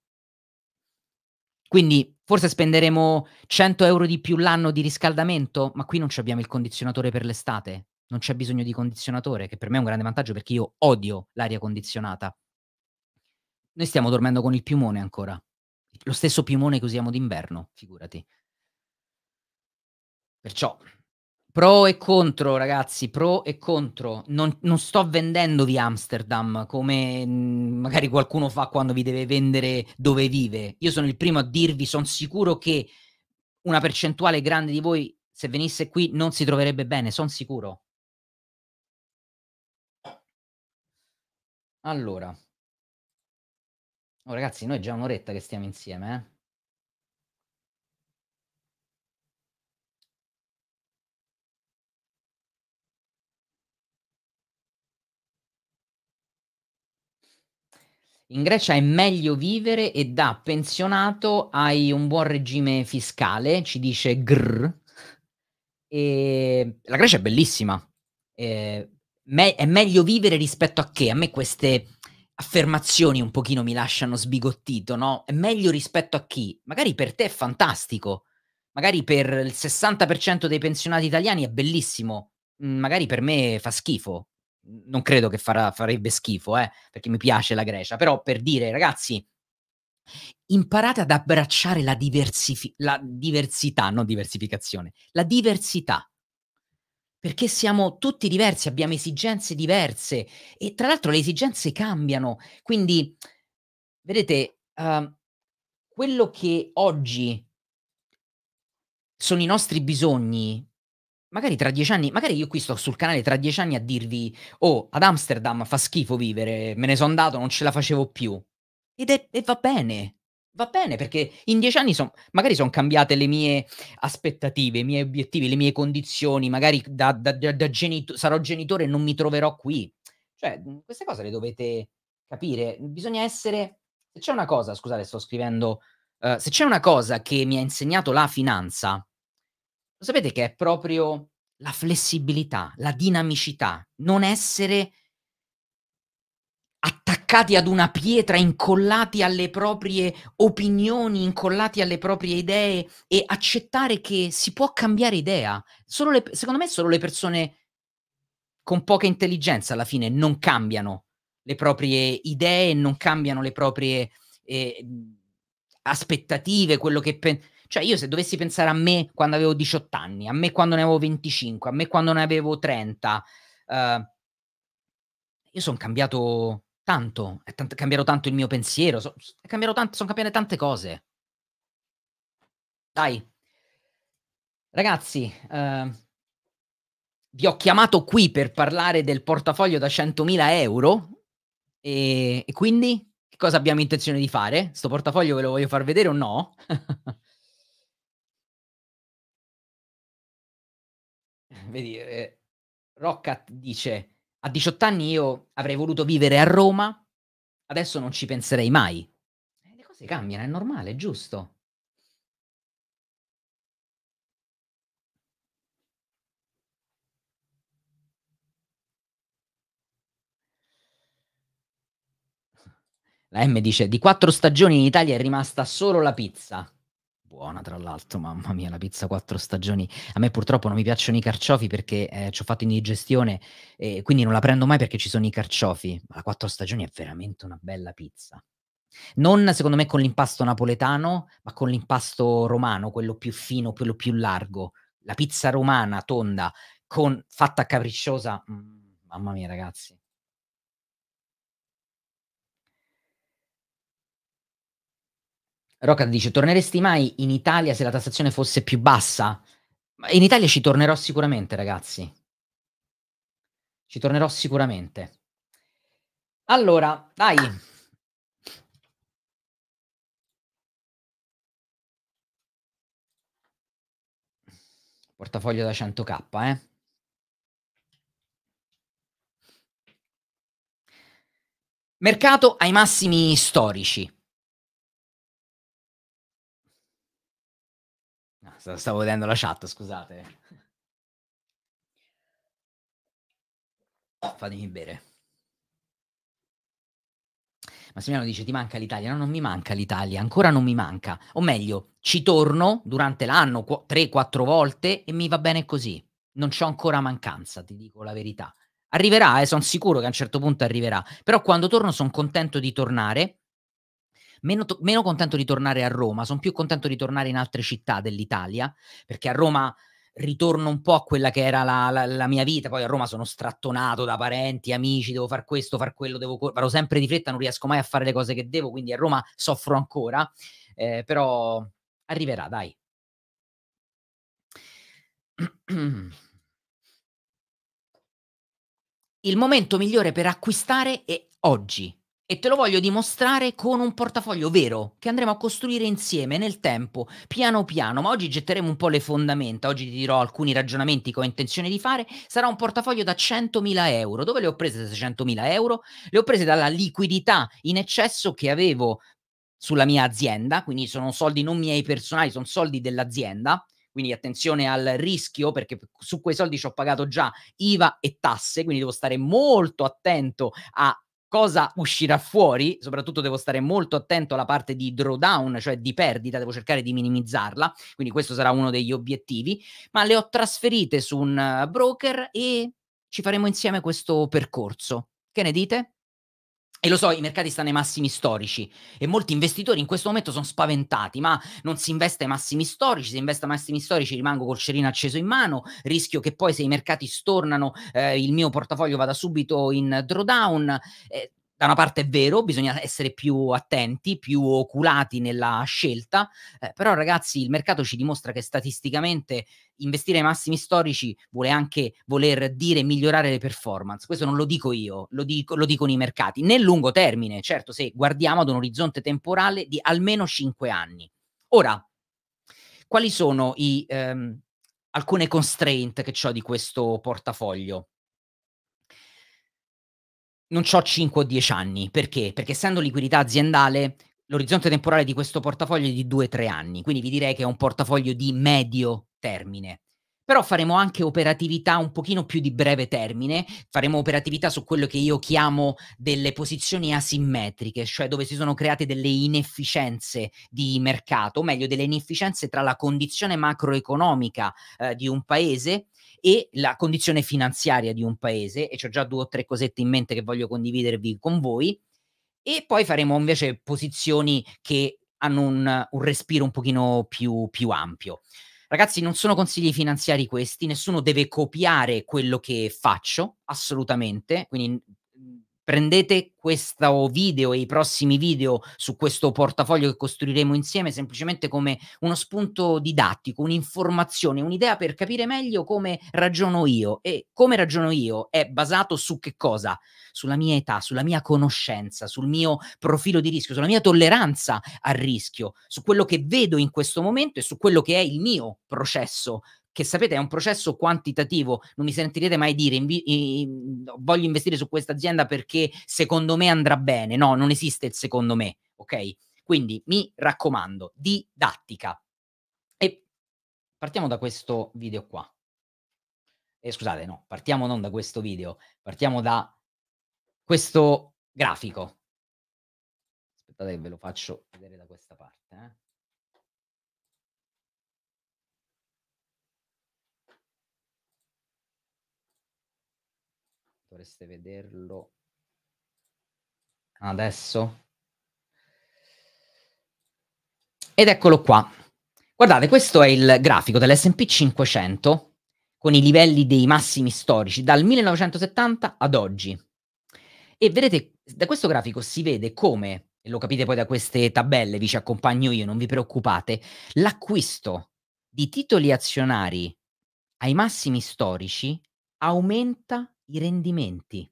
Quindi forse spenderemo 100 euro di più l'anno di riscaldamento, ma qui non abbiamo il condizionatore per l'estate. Non c'è bisogno di condizionatore, che per me è un grande vantaggio perché io odio l'aria condizionata. Noi stiamo dormendo con il piumone ancora. Lo stesso piumone che usiamo d'inverno, figurati. Perciò, pro e contro, ragazzi, pro e contro. Non, non sto vendendovi Amsterdam come mm, magari qualcuno fa quando vi deve vendere dove vive. Io sono il primo a dirvi, sono sicuro che una percentuale grande di voi, se venisse qui, non si troverebbe bene, sono sicuro. Allora, Oh, ragazzi, noi è già un'oretta che stiamo insieme, eh? In Grecia è meglio vivere e da pensionato hai un buon regime fiscale, ci dice Grr. E la Grecia è bellissima. E eh, me- è meglio vivere rispetto a che? A me queste affermazioni un pochino mi lasciano sbigottito, no? È meglio rispetto a chi? Magari per te è fantastico, magari per il 60% dei pensionati italiani è bellissimo, mm, magari per me fa schifo. Non credo che farà, farebbe schifo, eh, perché mi piace la Grecia, però per dire, ragazzi, imparate ad abbracciare la, la diversità, non diversificazione, la diversità perché siamo tutti diversi, abbiamo esigenze diverse e tra l'altro le esigenze cambiano. Quindi, vedete, uh, quello che oggi sono i nostri bisogni, magari tra dieci anni, magari io qui sto sul canale tra dieci anni a dirvi, oh, ad Amsterdam fa schifo vivere, me ne sono andato, non ce la facevo più. Ed è, e va bene, va bene perché in dieci anni son, magari sono cambiate le mie aspettative, i miei obiettivi, le mie condizioni, magari da, da, da genito- sarò genitore e non mi troverò qui. Cioè, mhmm, queste cose le dovete capire. Bisogna essere... Se c'è una cosa, scusate, sto scrivendo... Uh, se c'è una cosa che mi ha insegnato la finanza, lo sapete che è proprio la flessibilità, la dinamicità, non essere attaccati ad una pietra, incollati alle proprie opinioni, incollati alle proprie idee e accettare che si può cambiare idea. Le, secondo me solo le persone con poca intelligenza alla fine non cambiano le proprie idee, non cambiano le proprie eh, aspettative, quello che pensano. Cioè io se dovessi pensare a me quando avevo 18 anni, a me quando ne avevo 25, a me quando ne avevo 30, eh, io sono cambiato Tanto, è, tanto, è tanto il mio pensiero, so, è tanto, sono cambiate tante cose. Dai. Ragazzi, eh, vi ho chiamato qui per parlare del portafoglio da 100.000 euro e, e quindi che cosa abbiamo intenzione di fare? Sto portafoglio ve lo voglio far vedere o no? Vedi, eh, Roccat dice a 18 anni io avrei voluto vivere a Roma, adesso non ci penserei mai. Eh, le cose cambiano, è normale, è giusto. La M dice, di quattro stagioni in Italia è rimasta solo la pizza buona tra l'altro, mamma mia, la pizza quattro stagioni. A me purtroppo non mi piacciono i carciofi perché eh, ci ho fatto indigestione e quindi non la prendo mai perché ci sono i carciofi. Ma la quattro stagioni è veramente una bella pizza. Non secondo me con l'impasto napoletano, ma con l'impasto romano, quello più fino, quello più largo. La pizza romana tonda con, fatta capricciosa. Mm, mamma mia, ragazzi. Rocca dice, torneresti mai in Italia se la tassazione fosse più bassa? In Italia ci tornerò sicuramente, ragazzi. Ci tornerò sicuramente. Allora, dai. Portafoglio da 100k, eh. Mercato ai massimi storici. Stavo vedendo la chat, scusate. Fatemi bere. Massimiliano dice ti manca l'Italia, no non mi manca l'Italia, ancora non mi manca, o meglio ci torno durante l'anno 3-4 volte e mi va bene così, non c'ho ancora mancanza, ti dico la verità. Arriverà, eh, sono sicuro che a un certo punto arriverà, però quando torno sono contento di tornare meno, to- meno contento di tornare a Roma, sono più contento di tornare in altre città dell'Italia, perché a Roma ritorno un po' a quella che era la, la, la, mia vita. Poi a Roma sono strattonato da parenti, amici, devo far questo, far quello, devo cor- vado sempre di fretta, non riesco mai a fare le cose che devo, quindi a Roma soffro ancora, eh, però arriverà, dai. Il momento migliore per acquistare è oggi. E te lo voglio dimostrare con un portafoglio vero che andremo a costruire insieme nel tempo, piano piano, ma oggi getteremo un po' le fondamenta, oggi ti dirò alcuni ragionamenti che ho intenzione di fare, sarà un portafoglio da 100.000 euro, dove le ho prese queste 100.000 euro? Le ho prese dalla liquidità in eccesso che avevo sulla mia azienda, quindi sono soldi non miei personali, sono soldi dell'azienda, quindi attenzione al rischio perché su quei soldi ci ho pagato già IVA e tasse, quindi devo stare molto attento a cosa uscirà fuori, soprattutto devo stare molto attento alla parte di drawdown, cioè di perdita, devo cercare di minimizzarla, quindi questo sarà uno degli obiettivi, ma le ho trasferite su un eh, broker e ci faremo insieme questo percorso. Che ne dite? E lo so, i mercati stanno ai massimi storici e molti investitori in questo momento sono spaventati, ma non si investe ai massimi storici, se investo ai massimi storici rimango col cerino acceso in mano, rischio che poi se i mercati stornano eh, il mio portafoglio vada subito in drawdown. Eh, da una parte è vero, bisogna essere più attenti, più oculati nella scelta, eh, però ragazzi il mercato ci dimostra che statisticamente investire ai massimi storici vuole anche voler dire migliorare le performance. Questo non lo dico io, lo, dico, lo dicono i mercati. Nel lungo termine, certo, se guardiamo ad un orizzonte temporale di almeno 5 anni. Ora, quali sono i, ehm, alcune constraint che ho di questo portafoglio? non ho 5 o 10 anni. Perché? Perché essendo liquidità aziendale, l'orizzonte temporale di questo portafoglio è di 2-3 anni, quindi vi direi che è un portafoglio di medio termine. Però faremo anche operatività un pochino più di breve termine, faremo operatività su quello che io chiamo delle posizioni asimmetriche, cioè dove si sono create delle inefficienze di mercato, o meglio delle inefficienze tra la condizione macroeconomica eh, di un paese e la condizione finanziaria di un paese, e ho già due o tre cosette in mente che voglio condividervi con voi, e poi faremo invece posizioni che hanno un, un respiro un pochino più, più ampio. Ragazzi, non sono consigli finanziari questi, nessuno deve copiare quello che faccio, assolutamente, quindi prendete questo video e i prossimi video su questo portafoglio che costruiremo insieme semplicemente come uno spunto didattico, un'informazione, un'idea per capire meglio come ragiono io e come ragiono io è basato su che cosa? Sulla mia età, sulla mia conoscenza, sul mio profilo di rischio, sulla mia tolleranza al rischio, su quello che vedo in questo momento e su quello che è il mio processo che sapete è un processo quantitativo, non mi sentirete mai dire invi- in- voglio investire su questa azienda perché secondo me andrà bene, no, non esiste il secondo me, ok? Quindi mi raccomando, didattica. E partiamo da questo video qua. E eh, scusate, no, partiamo non da questo video, partiamo da questo grafico. Aspettate che ve lo faccio vedere da questa parte. Eh. dovreste vederlo adesso. Ed eccolo qua. Guardate, questo è il grafico dell'SP 500 con i livelli dei massimi storici dal 1970 ad oggi. E vedete, da questo grafico si vede come, e lo capite poi da queste tabelle, vi ci accompagno io, non vi preoccupate, l'acquisto di titoli azionari ai massimi storici aumenta i rendimenti.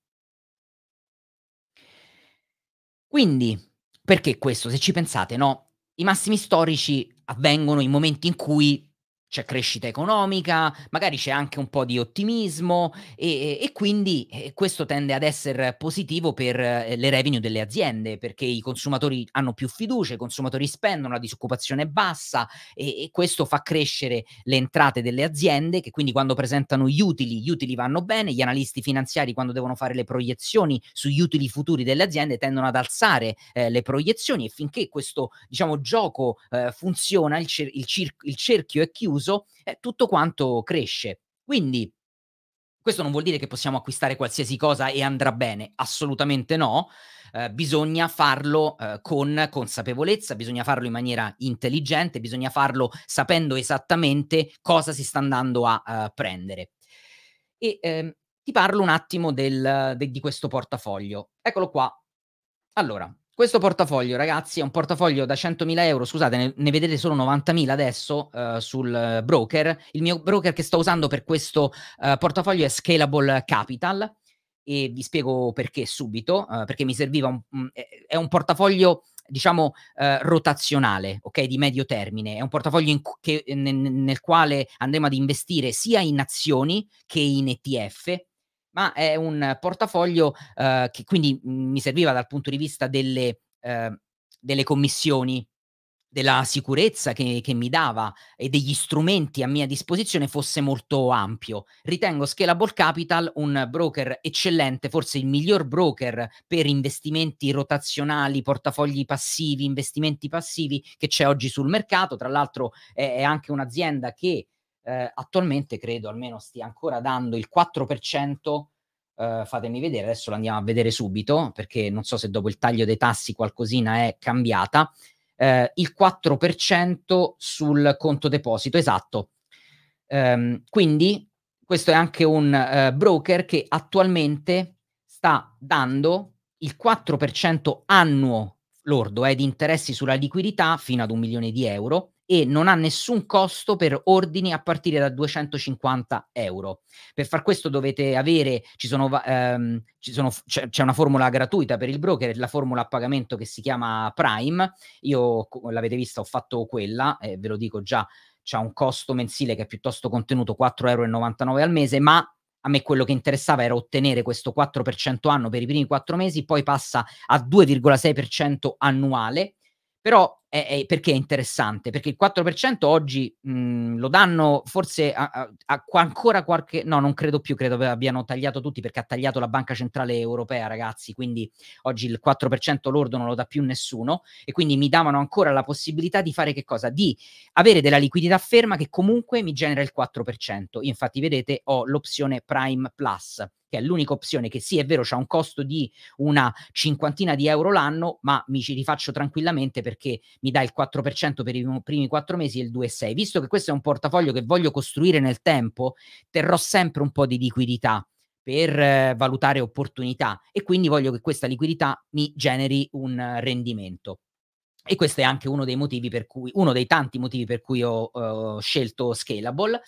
Quindi, perché questo? Se ci pensate, no? I massimi storici avvengono in momenti in cui c'è crescita economica, magari c'è anche un po' di ottimismo e, e, quindi eh, questo tende ad essere positivo per eh, le revenue delle aziende perché i consumatori hanno più fiducia, i consumatori spendono, la disoccupazione è bassa e, e questo fa crescere le entrate delle aziende che quindi quando presentano gli utili, gli utili vanno bene, gli analisti finanziari quando devono fare le proiezioni sugli utili futuri delle aziende tendono ad alzare eh, le proiezioni e finché questo diciamo gioco eh, funziona, il, cer il, il cerchio è chiuso uso, eh, tutto quanto cresce. Quindi questo non vuol dire che possiamo acquistare qualsiasi cosa e andrà bene, assolutamente no. Eh, bisogna farlo eh, con consapevolezza, bisogna farlo in maniera intelligente, bisogna farlo sapendo esattamente cosa si sta andando a uh, prendere. E ehm, ti parlo un attimo del, de, di questo portafoglio. Eccolo qua. Allora, questo portafoglio, ragazzi, è un portafoglio da 100.000 euro, scusate, ne, ne vedete solo 90.000 adesso uh, sul eh, broker. Il mio broker che sto usando per questo uh, portafoglio è Scalable Capital e vi spiego perché subito, uh, perché mi serviva un, mh, mm, è un portafoglio diciamo eh, rotazionale, ok, di medio termine. È un portafoglio cu- che, nel, nel quale andremo ad investire sia in azioni che in ETF, ma è un portafoglio eh, che quindi mi serviva dal punto di vista delle, eh, delle commissioni della sicurezza che, che, mi dava e degli strumenti a mia disposizione fosse molto ampio. Ritengo Scalable Capital un broker eccellente, forse il miglior broker per investimenti rotazionali, portafogli passivi, investimenti passivi che c'è oggi sul mercato. Tra l'altro è, è anche un'azienda che eh, attualmente credo almeno stia ancora dando il 4%, eh, fatemi vedere, adesso lo andiamo a vedere subito, perché non so se dopo il taglio dei tassi qualcosina è cambiata, eh, il 4% sul conto deposito, esatto. Ehm, quindi questo è anche un eh, broker che attualmente sta dando il 4% annuo lordo eh, di interessi sulla liquidità fino ad un milione di euro e non ha nessun costo per ordini a partire da 250 euro. Per far questo dovete avere, ci sono, ehm, ci sono, c'è, c'è, una formula gratuita per il broker, la formula a pagamento che si chiama Prime, io l'avete vista, ho fatto quella, eh, ve lo dico già, c'è un costo mensile che è piuttosto contenuto, 4,99 euro al mese, ma a me quello che interessava era ottenere questo 4% anno per i primi 4 mesi, poi passa a 2,6% annuale, però è, è perché è interessante? Perché il 4% oggi mh, mhmm, lo danno forse a, a, a, ancora qualche... No, non credo più, credo abbiano tagliato tutti perché ha tagliato la Banca Centrale Europea, ragazzi, quindi oggi il 4% lordo non lo dà più nessuno e quindi mi davano ancora la possibilità di fare che cosa? Di avere della liquidità ferma che comunque mi genera il 4%. infatti, vedete, ho l'opzione Prime Plus che è l'unica opzione che sì, è vero, c'è un costo di una cinquantina di euro l'anno, ma mi ci rifaccio tranquillamente perché mi dà il 4% per i primi quattro mesi e il 2,6. Visto che questo è un portafoglio che voglio costruire nel tempo, terrò sempre un po' di liquidità per eh, valutare opportunità e quindi voglio che questa liquidità mi generi un uh, rendimento. E questo è anche uno dei motivi per cui, uno dei tanti motivi per cui ho uh, scelto Scalable.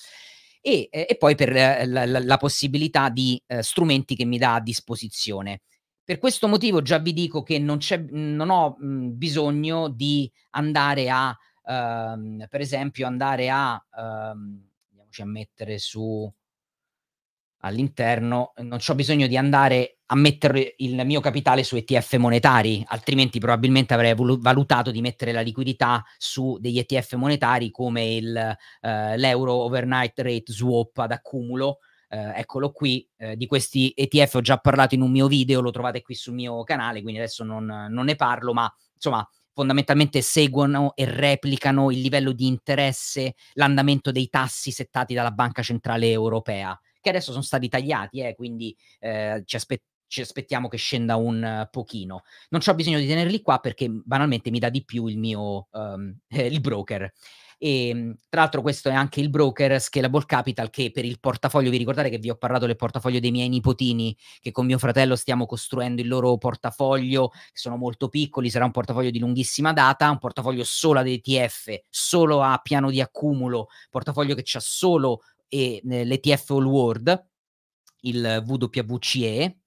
E, eh, e, poi per la, la, la possibilità di eh, strumenti che mi dà a disposizione. Per questo motivo già vi dico che non, non ho mh, mhmm, bisogno di andare a, ehm, per esempio, andare a, ehm, andiamoci a mettere su all'interno, non ho bisogno di andare a mettere il mio capitale su ETF monetari, altrimenti probabilmente avrei valutato di mettere la liquidità su degli ETF monetari come eh, l'euro eh, overnight rate swap ad accumulo, eh, eccolo qui, eh, di questi ETF ho già parlato in un mio video, lo trovate qui sul mio canale, quindi adesso non, non ne parlo, ma insomma fondamentalmente seguono e replicano il livello di interesse, l'andamento dei tassi settati dalla Banca Centrale Europea, che adesso sono stati tagliati, eh, quindi eh, ci, aspe- ci, aspettiamo che scenda un pochino. Non ho bisogno di tenerli qua perché banalmente mi dà di più il mio um, il broker. E ehm, tra l'altro questo è anche il broker Scalable Capital che per il portafoglio, vi ricordate che vi ho parlato del portafoglio dei miei nipotini, che con mio fratello stiamo costruendo il loro portafoglio, sono molto piccoli, sarà un portafoglio di lunghissima data, un portafoglio solo ad ETF, solo a piano di accumulo, portafoglio che c'ha solo eh, l'ETF All World, il WCE,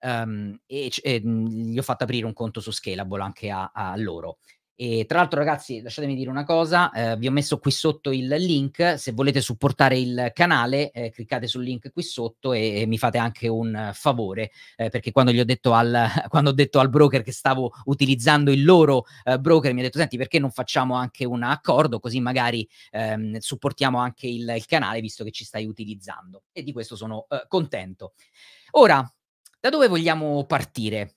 um, e, ehm, e, ehm, gli ho fatto aprire un conto su Scalable anche a, a loro. E tra l'altro, ragazzi, lasciatemi dire una cosa: eh, vi ho messo qui sotto il link. Se volete supportare il canale, eh, cliccate sul link qui sotto e, e mi fate anche un uh, favore. Eh, perché quando gli ho detto al, ho detto al broker che stavo utilizzando il loro uh, broker, mi ha detto: Senti, perché non facciamo anche un accordo? Così magari ehm, supportiamo anche il, il, canale, visto che ci stai utilizzando. E di questo sono uh, contento. Ora, da dove vogliamo partire?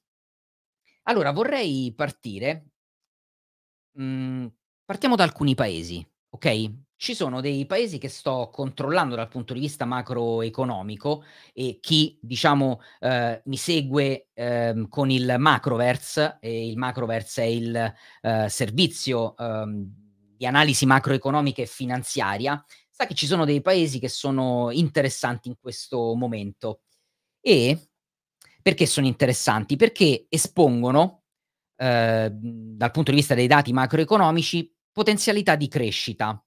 Allora, vorrei partire mh, mhmm, partiamo da alcuni paesi, ok? Ci sono dei paesi che sto controllando dal punto di vista macroeconomico e chi, diciamo, eh, mi segue eh, con il macroverse, e il macroverse è il eh, servizio ehm, di analisi macroeconomica e finanziaria, sa che ci sono dei paesi che sono interessanti in questo momento. E perché sono interessanti? Perché espongono Ehm, dal punto di vista dei dati macroeconomici, potenzialità di crescita.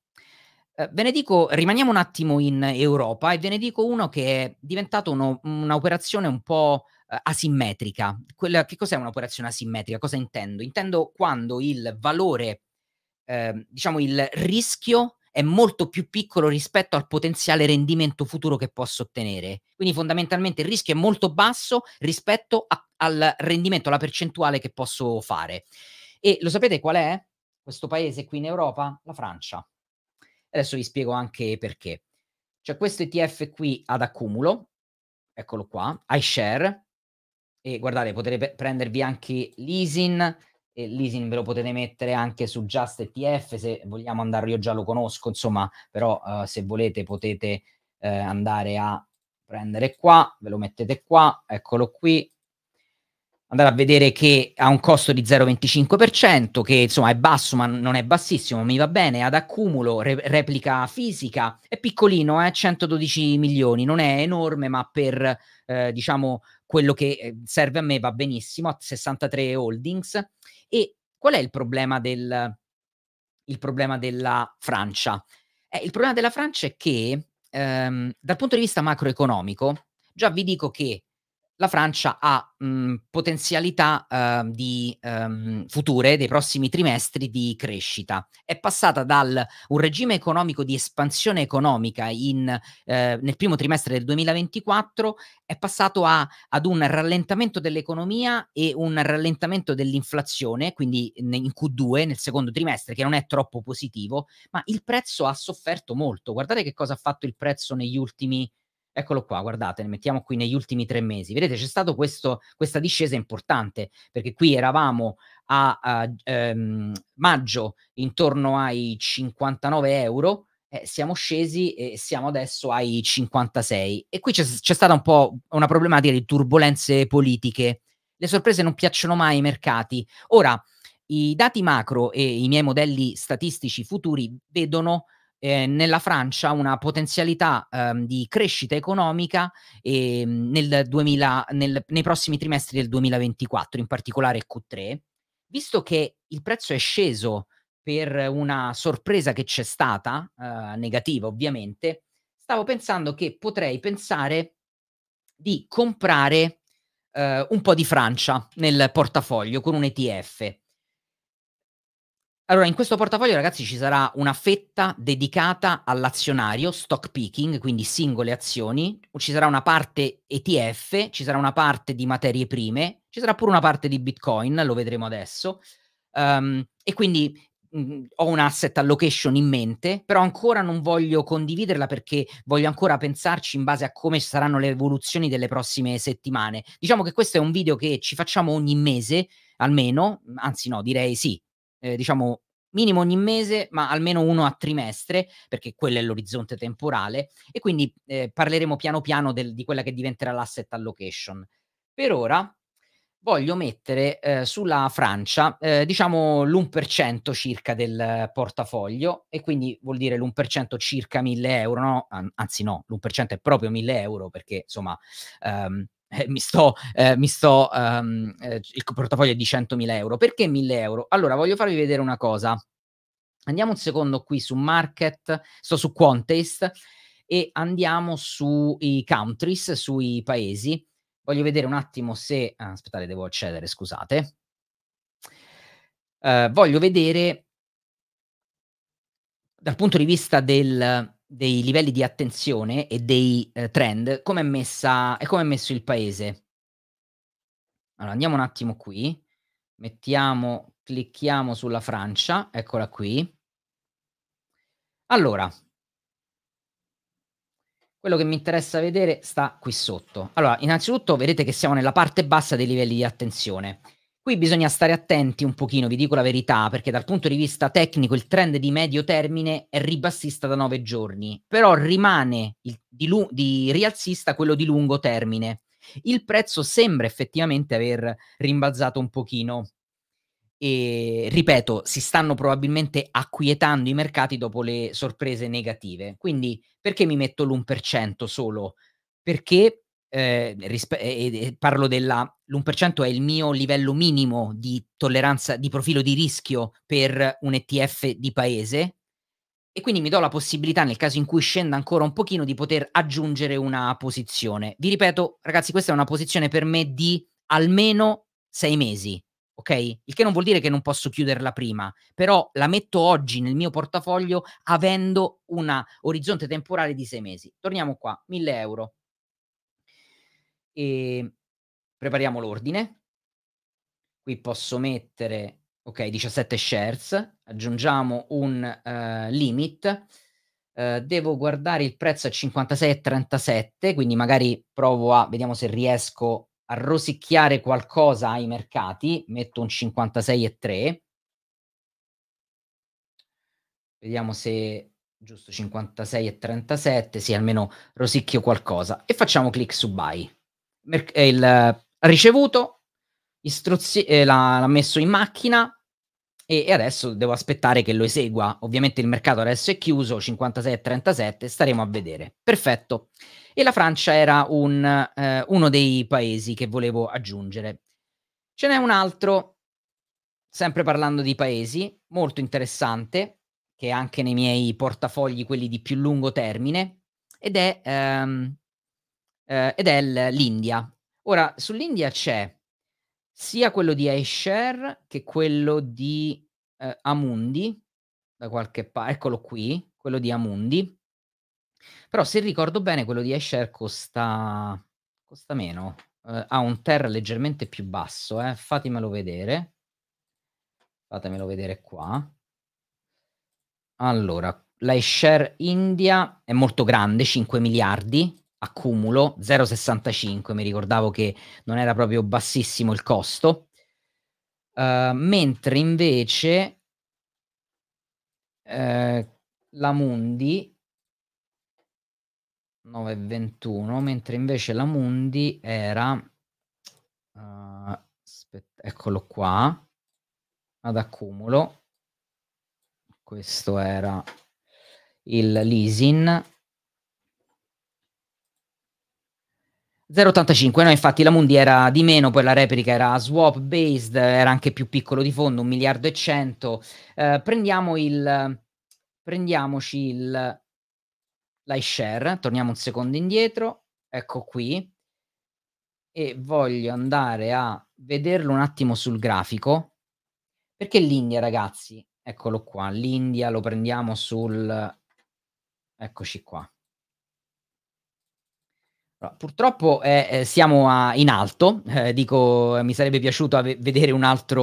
Eh, ve ne dico, rimaniamo un attimo in Europa e ve ne dico uno che è diventato un'operazione un po' eh, asimmetrica. Quella, che cos'è un'operazione asimmetrica? Cosa intendo? Intendo quando il valore, eh, diciamo il rischio è molto più piccolo rispetto al potenziale rendimento futuro che posso ottenere. Quindi fondamentalmente il rischio è molto basso rispetto a, al rendimento, alla percentuale che posso fare. E lo sapete qual è questo paese qui in Europa? La Francia. Adesso vi spiego anche perché. Cioè questo ETF qui ad accumulo, eccolo qua, iShare, e guardate, potrebbe prendervi anche l'ISIN, e l'Isin ve lo potete mettere anche su Just ETF se vogliamo andare, io già lo conosco, insomma, però uh, se volete potete uh, andare a prendere qua, ve lo mettete qua, eccolo qui, andare a vedere che ha un costo di 0,25%, che insomma è basso ma non è bassissimo, mi va bene, ad accumulo, re- replica fisica, è piccolino, eh, 112 milioni, non è enorme ma per eh, diciamo quello che eh, serve a me va benissimo, a 63 holdings e qual è il problema, del, il problema della Francia? Eh, il problema della Francia è che ehm, dal punto di vista macroeconomico, già vi dico che la Francia ha mh, mhmm, potenzialità uh, di, um, future dei prossimi trimestri di crescita. È passata da un regime economico di espansione economica in, uh, nel primo trimestre del 2024, è passato a, ad un rallentamento dell'economia e un rallentamento dell'inflazione, quindi in Q2, nel secondo trimestre, che non è troppo positivo, ma il prezzo ha sofferto molto. Guardate che cosa ha fatto il prezzo negli ultimi Eccolo qua, guardate, ne mettiamo qui negli ultimi tre mesi. Vedete, c'è stata questa discesa importante, perché qui eravamo a, a ehm, maggio intorno ai 59 euro, eh, siamo scesi e siamo adesso ai 56. E qui c'è, c'è stata un po' una problematica di turbulenze politiche. Le sorprese non piacciono mai ai mercati. Ora, i dati macro e i miei modelli statistici futuri vedono eh, nella Francia una potenzialità ehm, di crescita economica eh, nel 2000, nel, nei prossimi trimestri del 2024, in particolare Q3, visto che il prezzo è sceso per una sorpresa che c'è stata, eh, negativa ovviamente, stavo pensando che potrei pensare di comprare eh, un po' di Francia nel portafoglio con un ETF. Allora, in questo portafoglio, ragazzi, ci sarà una fetta dedicata all'azionario, stock picking, quindi singole azioni, ci sarà una parte ETF, ci sarà una parte di materie prime, ci sarà pure una parte di Bitcoin, lo vedremo adesso. Um, e quindi mh, mm, ho un asset allocation in mente, però ancora non voglio condividerla perché voglio ancora pensarci in base a come saranno le evoluzioni delle prossime settimane. Diciamo che questo è un video che ci facciamo ogni mese, almeno, anzi no, direi sì, eh, diciamo, minimo ogni mese, ma almeno uno a trimestre, perché quello è l'orizzonte temporale, e quindi eh, parleremo piano piano del, di quella che diventerà l'asset allocation. Per ora voglio mettere eh, sulla Francia, eh, diciamo l'1% circa del portafoglio, e quindi vuol dire l'1% circa 1000 euro, no? An- anzi no, l'1% è proprio 1000 euro, perché insomma... Um, eh, mi sto, eh, mi sto um, eh, il portafoglio è di 100.000 euro. Perché 1.000 euro? Allora, voglio farvi vedere una cosa. Andiamo un secondo qui su Market, sto su Quantest e andiamo sui countries, sui paesi. Voglio vedere un attimo se... Eh, aspettate, devo accedere, scusate. Eh, voglio vedere dal punto di vista del, dei livelli di attenzione e dei eh, trend, come è, messa, e come è messo il paese. Allora, andiamo un attimo qui, mettiamo, clicchiamo sulla Francia, eccola qui. Allora, quello che mi interessa vedere sta qui sotto. Allora, innanzitutto vedete che siamo nella parte bassa dei livelli di attenzione. Qui bisogna stare attenti un pochino, vi dico la verità, perché dal punto di vista tecnico il trend di medio termine è ribassista da nove giorni, però rimane il, di, di rialzista quello di lungo termine. Il prezzo sembra effettivamente aver rimbalzato un pochino, e ripeto, si stanno probabilmente acquietando i mercati dopo le sorprese negative. Quindi perché mi metto l'1% solo? Perché eh, rispe- eh, parlo dell'1% è il mio livello minimo di tolleranza, di profilo di rischio per un ETF di paese e quindi mi do la possibilità, nel caso in cui scenda ancora un pochino, di poter aggiungere una posizione. Vi ripeto, ragazzi, questa è una posizione per me di almeno sei mesi, ok? Il che non vuol dire che non posso chiuderla prima, però la metto oggi nel mio portafoglio avendo un orizzonte temporale di sei mesi. Torniamo qua, 1000 euro e prepariamo l'ordine. Qui posso mettere, ok, 17 shares, aggiungiamo un uh, limit, uh, devo guardare il prezzo a 56,37, quindi magari provo a, vediamo se riesco a rosicchiare qualcosa ai mercati, metto un 56,3, vediamo se giusto 56,37, sì almeno rosicchio qualcosa e facciamo clic su buy merc- eh, il, ricevuto, istruzio- eh, l'ha, l'ha, messo in macchina e, e, adesso devo aspettare che lo esegua. Ovviamente il mercato adesso è chiuso, 56 e 37, staremo a vedere. Perfetto. E la Francia era un, eh, uno dei paesi che volevo aggiungere. Ce n'è un altro, sempre parlando di paesi, molto interessante, che è anche nei miei portafogli quelli di più lungo termine, ed è... Ehm, eh, ed è l'India. Ora, sull'India c'è sia quello di Aisher che quello di eh, Amundi, da qualche parte, eccolo qui, quello di Amundi. Però se ricordo bene, quello di Aisher costa, costa meno, eh, ha un TER leggermente più basso, eh. fatemelo vedere. Fatemelo vedere qua. Allora, l'Aisher India è molto grande, 5 miliardi, accumulo, 0,65, mi ricordavo che non era proprio bassissimo il costo, uh, mentre invece uh, la Mundi 9,21, mentre invece la Mundi era, uh, aspetta, eccolo qua, ad accumulo, questo era il leasing 0,85, no, infatti la Mundi era di meno, poi la replica era swap based, era anche più piccolo di fondo, un miliardo e cento. Eh, prendiamo il, prendiamoci il l'iShare, torniamo un secondo indietro, ecco qui, e voglio andare a vederlo un attimo sul grafico, perché l'India ragazzi, eccolo qua, l'India lo prendiamo sul, eccoci qua, Purtroppo eh, eh, siamo a, in alto, eh, dico eh, mi sarebbe piaciuto ave- vedere un'altra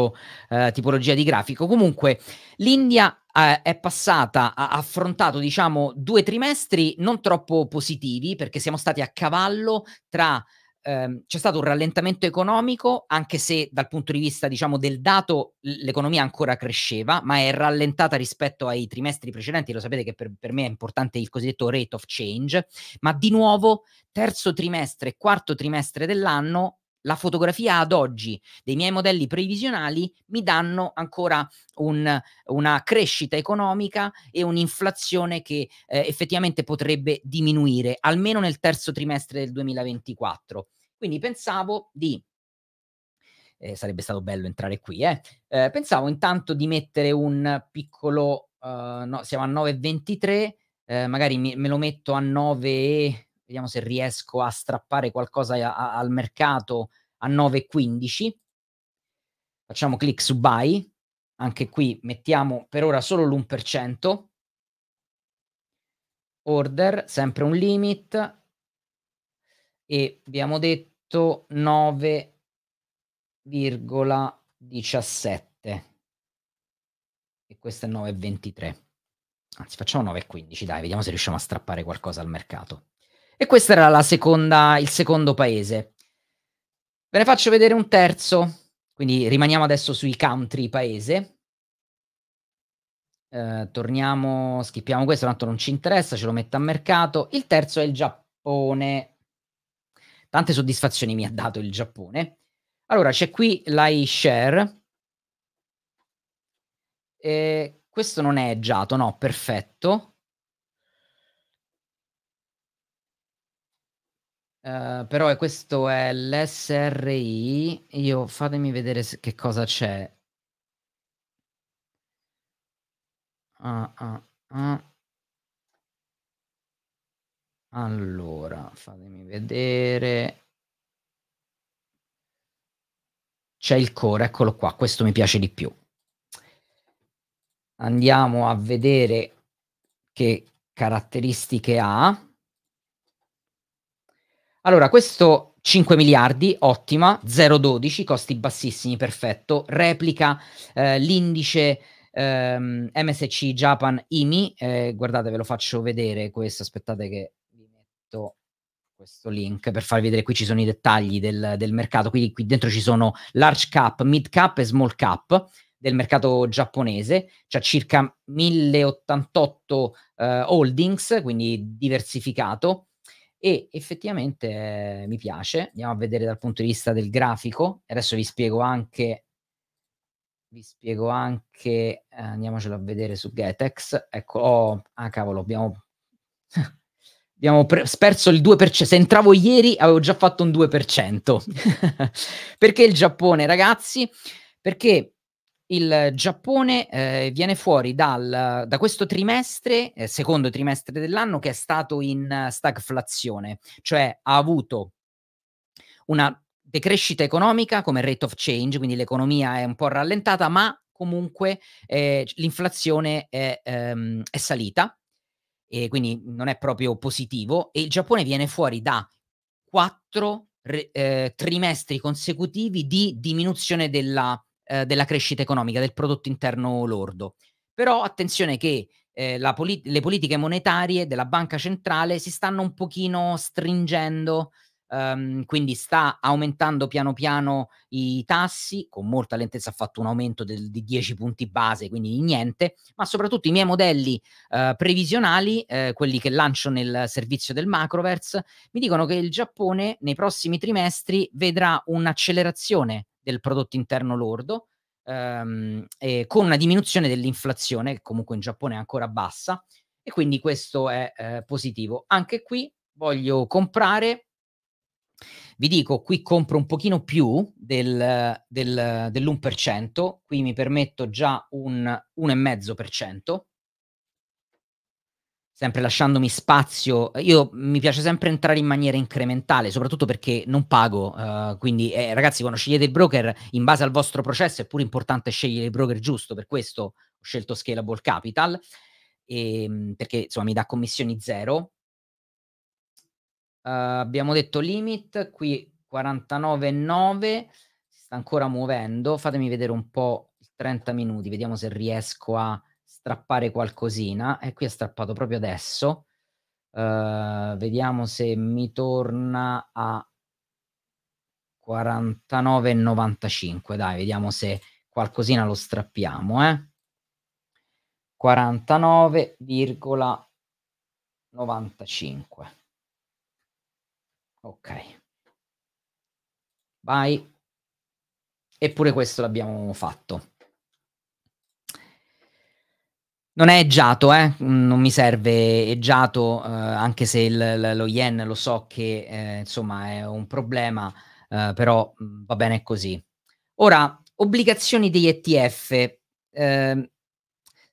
eh, tipologia di grafico. Comunque l'India eh, è passata, ha affrontato diciamo due trimestri non troppo positivi perché siamo stati a cavallo tra ehm, c'è stato un rallentamento economico, anche se dal punto di vista diciamo, del dato l'economia ancora cresceva, ma è rallentata rispetto ai trimestri precedenti, lo sapete che per, per me è importante il cosiddetto rate of change, ma di nuovo terzo trimestre e quarto trimestre dell'anno la fotografia ad oggi dei miei modelli previsionali mi danno ancora un, una crescita economica e un'inflazione che eh, effettivamente potrebbe diminuire, almeno nel terzo trimestre del 2024. Quindi pensavo di eh, sarebbe stato bello entrare qui, eh. eh. pensavo intanto di mettere un piccolo, uh, no, siamo a 9.23, eh, magari mi, me lo metto a 9 e vediamo se riesco a strappare qualcosa a, a, al mercato a 9.15. Facciamo clic su buy, anche qui mettiamo per ora solo l'1%. Order, sempre un limit, e abbiamo detto 9,17 e questo è 9,23 anzi facciamo 9,15 dai vediamo se riusciamo a strappare qualcosa al mercato e questo era la seconda, il secondo paese ve ne faccio vedere un terzo quindi rimaniamo adesso sui country paese eh, torniamo, schippiamo questo, tanto non ci interessa, ce lo metto a mercato. Il terzo è il Giappone tante soddisfazioni mi ha dato il Giappone. Allora, c'è qui l'iShare. Eh, questo non è eggiato, no, perfetto. Uh, però è, questo è l'SRI. Io fatemi vedere se, che cosa c'è. Uh, uh, allora, fatemi vedere. C'è il core, eccolo qua, questo mi piace di più. Andiamo a vedere che caratteristiche ha. Allora, questo 5 miliardi, ottima, 0,12, costi bassissimi, perfetto, replica eh, l'indice ehm, MSC Japan IMI, eh, guardate ve lo faccio vedere questo, aspettate che questo link per farvi vedere qui ci sono i dettagli del, del mercato quindi qui dentro ci sono large cap mid cap e small cap del mercato giapponese, c'è circa 1088 uh, eh, holdings, quindi diversificato e effettivamente eh, mi piace. Andiamo a vedere dal punto di vista del grafico. Adesso vi spiego anche vi spiego anche eh, andiamocelo a vedere su Getex. Ecco, oh, ah cavolo, abbiamo abbiamo pre- perso il 2%. Se entravo ieri avevo già fatto un 2%. perché il Giappone, ragazzi? Perché il Giappone eh, viene fuori dal, da questo trimestre, eh, secondo trimestre dell'anno, che è stato in stagflazione, cioè ha avuto una decrescita economica come rate of change, quindi l'economia è un po' rallentata, ma comunque eh, l'inflazione è, ehm, è salita e quindi non è proprio positivo, e il Giappone viene fuori da quattro re, eh, trimestri consecutivi di diminuzione della, eh, della, crescita economica, del prodotto interno lordo. Però attenzione che eh, polit- le politiche monetarie della banca centrale si stanno un pochino stringendo, Um, quindi sta aumentando piano piano i tassi, con molta lentezza ha fatto un aumento del, di 10 punti base, quindi niente, ma soprattutto i miei modelli uh, previsionali, uh, quelli che lancio nel servizio del Macroverse, mi dicono che il Giappone nei prossimi trimestri vedrà un'accelerazione del prodotto interno lordo, um, con una diminuzione dell'inflazione, che comunque in Giappone è ancora bassa, e quindi questo è eh, positivo. Anche qui voglio comprare vi dico, qui compro un pochino più del, del, dell'1%, qui mi permetto già un 1,5%, sempre lasciandomi spazio. Io mi piace sempre entrare in maniera incrementale, soprattutto perché non pago. Uh, quindi, eh, ragazzi, quando scegliete il broker, in base al vostro processo, è pure importante scegliere il broker giusto. Per questo ho scelto Scalable Capital, e, ehm, perché insomma mi dà commissioni zero. Eh, abbiamo detto limit, qui 49,9, si sta ancora muovendo, fatemi vedere un po' il 30 minuti, vediamo se riesco a strappare qualcosina, e qui ha strappato proprio adesso, uh, vediamo se mi torna a 49,95, dai, vediamo se qualcosina lo strappiamo, eh. 49,95. Ok. Vai. Eppure questo l'abbiamo fatto. Non è eggiato, eh? Mm, non mi serve eggiato, eh, anche se il, lo yen lo so che eh, insomma è un problema, eh, però mm, va bene così. Ora, obbligazioni degli ETF. Ehm,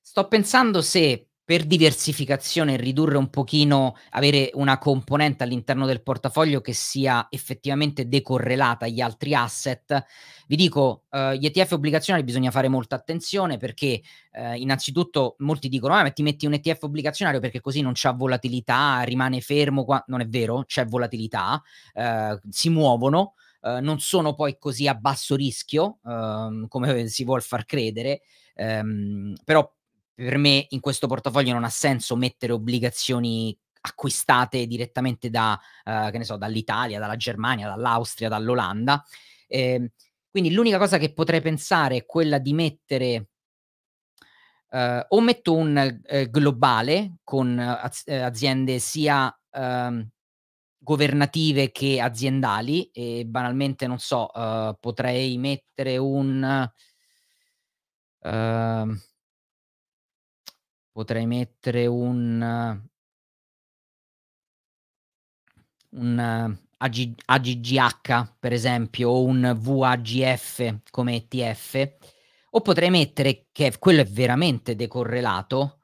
sto pensando se per diversificazione ridurre un pochino, avere una componente all'interno del portafoglio che sia effettivamente decorrelata agli altri asset, vi dico, eh, gli ETF obbligazionari bisogna fare molta attenzione perché eh, innanzitutto molti dicono, ah, ma ti metti un ETF obbligazionario perché così non c'è volatilità, rimane fermo, qua. non è vero, c'è volatilità, eh, si muovono, eh, non sono poi così a basso rischio ehm, come si vuol far credere, ehm, però per me in questo portafoglio non ha senso mettere obbligazioni acquistate direttamente da, uh, che ne so, dall'Italia, dalla Germania, dall'Austria, dall'Olanda. Eh, quindi l'unica cosa che potrei pensare è quella di mettere eh, o metto un eh, globale con eh, aziende sia ehm, governative che aziendali e banalmente non so, eh, potrei mettere un ehm, potrei mettere un, un AG, AGGH per esempio o un VAGF come ETF o potrei mettere che quello è veramente decorrelato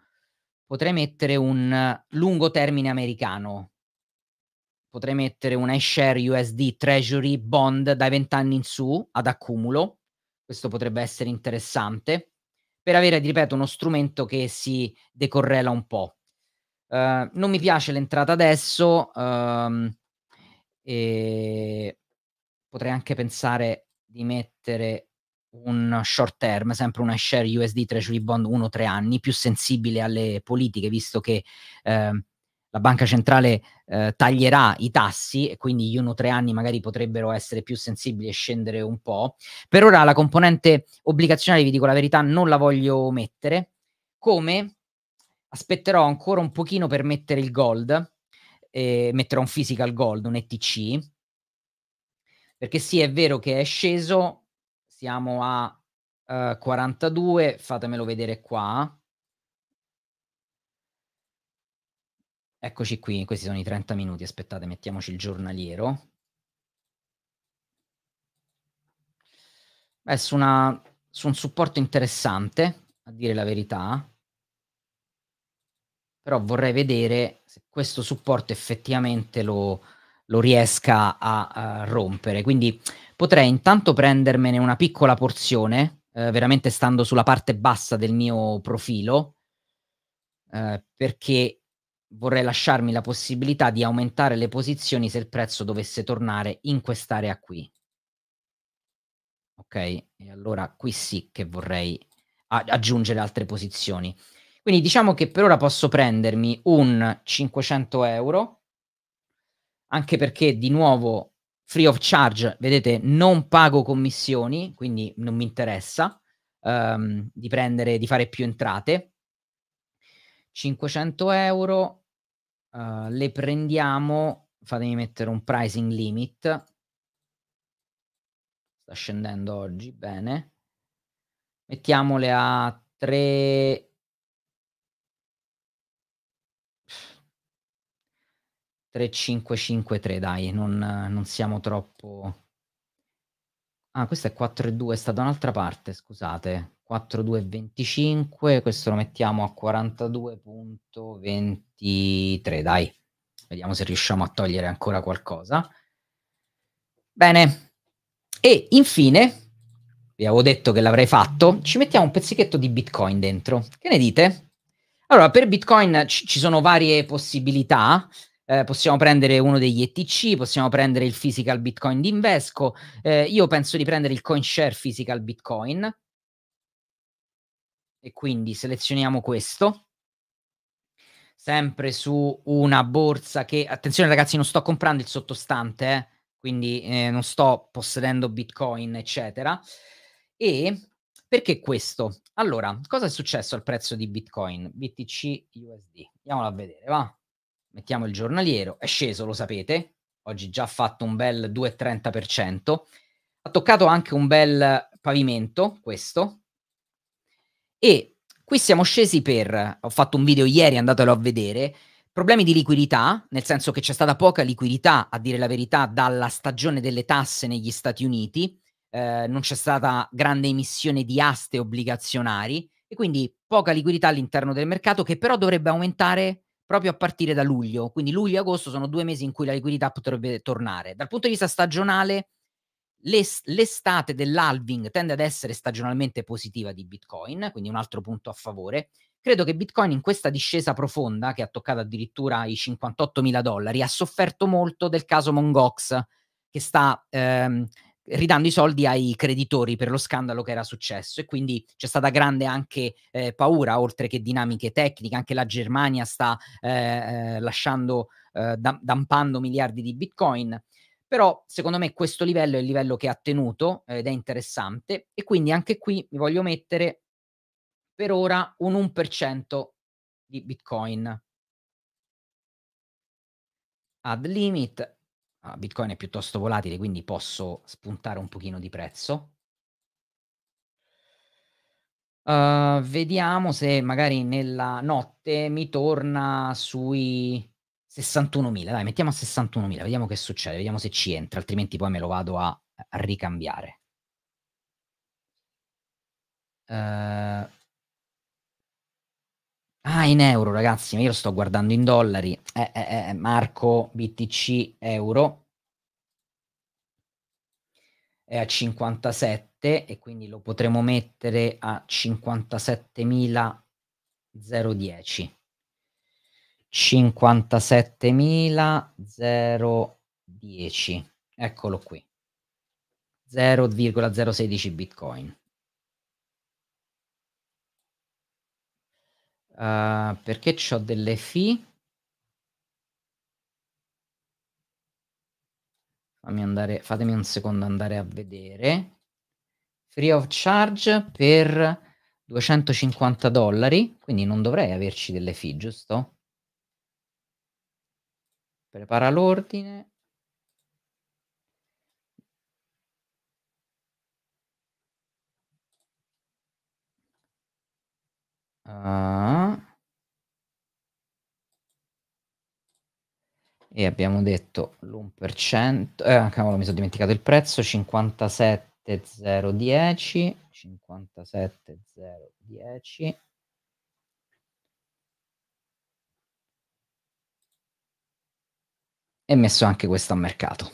potrei mettere un lungo termine americano potrei mettere un iShare USD Treasury Bond dai 20 anni in su ad accumulo questo potrebbe essere interessante per avere, ripeto, uno strumento che si decorrela un po'. Uh, non mi piace l'entrata adesso, um, e potrei anche pensare di mettere un short term, sempre una share USD Treasury Bond 1-3 anni, più sensibile alle politiche, visto che eh, la banca centrale eh, taglierà i tassi e quindi gli uno tre anni magari potrebbero essere più sensibili e scendere un po'. Per ora la componente obbligazionale, vi dico la verità, non la voglio mettere, come aspetterò ancora un pochino per mettere il gold, eh, metterò un physical gold, un ETC, perché sì, è vero che è sceso, siamo a eh, 42, fatemelo vedere qua, Eccoci qui, questi sono i 30 minuti, aspettate, mettiamoci il giornaliero. Beh, su, una, su un supporto interessante, a dire la verità, però vorrei vedere se questo supporto effettivamente lo, lo riesca a, a, rompere. Quindi potrei intanto prendermene una piccola porzione, eh, veramente stando sulla parte bassa del mio profilo, eh, perché vorrei lasciarmi la possibilità di aumentare le posizioni se il prezzo dovesse tornare in quest'area qui. Ok? E allora qui sì che vorrei aggiungere altre posizioni. Quindi diciamo che per ora posso prendermi un 500 euro, anche perché di nuovo free of charge, vedete, non pago commissioni, quindi non mi interessa um, di prendere, di fare più entrate. 500 euro, uh, le prendiamo, fatemi mettere un pricing limit, sta scendendo oggi, bene, mettiamole a 3... 3553 dai, non, non siamo troppo... Ah, questa è 4 e 2, è stata un'altra parte, scusate. 42,25, questo lo mettiamo a 42,23, dai. Vediamo se riusciamo a togliere ancora qualcosa. Bene. E infine, vi avevo detto che l'avrei fatto, ci mettiamo un pezzichetto di Bitcoin dentro. Che ne dite? Allora, per Bitcoin ci, ci sono varie possibilità. Eh, possiamo prendere uno degli ETC, possiamo prendere il physical Bitcoin di Invesco. Eh, io penso di prendere il CoinShare physical Bitcoin e quindi selezioniamo questo sempre su una borsa che attenzione ragazzi non sto comprando il sottostante eh, quindi eh, non sto possedendo bitcoin eccetera e perché questo allora cosa è successo al prezzo di bitcoin BTC USD andiamolo a vedere va mettiamo il giornaliero è sceso lo sapete oggi già ha fatto un bel 2,30% ha toccato anche un bel pavimento questo e qui siamo scesi per, ho fatto un video ieri, andatelo a vedere, problemi di liquidità, nel senso che c'è stata poca liquidità, a dire la verità, dalla stagione delle tasse negli Stati Uniti, eh, non c'è stata grande emissione di aste obbligazionari e quindi poca liquidità all'interno del mercato che però dovrebbe aumentare proprio a partire da luglio. Quindi luglio e agosto sono due mesi in cui la liquidità potrebbe tornare. Dal punto di vista stagionale L'est- l'estate dell'halving tende ad essere stagionalmente positiva di Bitcoin, quindi un altro punto a favore. Credo che Bitcoin in questa discesa profonda, che ha toccato addirittura i 58 mila dollari, ha sofferto molto del caso Mongox, che sta ehm, ridando i soldi ai creditori per lo scandalo che era successo e quindi c'è stata grande anche eh, paura, oltre che dinamiche tecniche, anche la Germania sta eh, eh, lasciando, eh, dampando miliardi di Bitcoin. Però secondo me questo livello è il livello che ha tenuto ed è interessante e quindi anche qui mi voglio mettere per ora un 1% di Bitcoin. Ad limit, ah, Bitcoin è piuttosto volatile, quindi posso spuntare un pochino di prezzo. Uh, vediamo se magari nella notte mi torna sui 61.000, dai, mettiamo a 61.000, vediamo che succede, vediamo se ci entra, altrimenti poi me lo vado a, ricambiare. Uh... Ah, in euro, ragazzi, ma io lo sto guardando in dollari. Eh, eh, eh, eh Marco, BTC, euro. È a 57 e quindi lo potremo mettere a 57.010. 57.010. Eccolo qui. 0,016 bitcoin. Uh, perché ho delle fee? Andare, fatemi un secondo andare a vedere. Free of charge per 250 dollari, quindi non dovrei averci delle fee, giusto? prepara l'ordine. Ah. E abbiamo detto l'1%, eh, cavolo mi sono dimenticato il prezzo, 57,010, 57,010. e messo anche questo a mercato.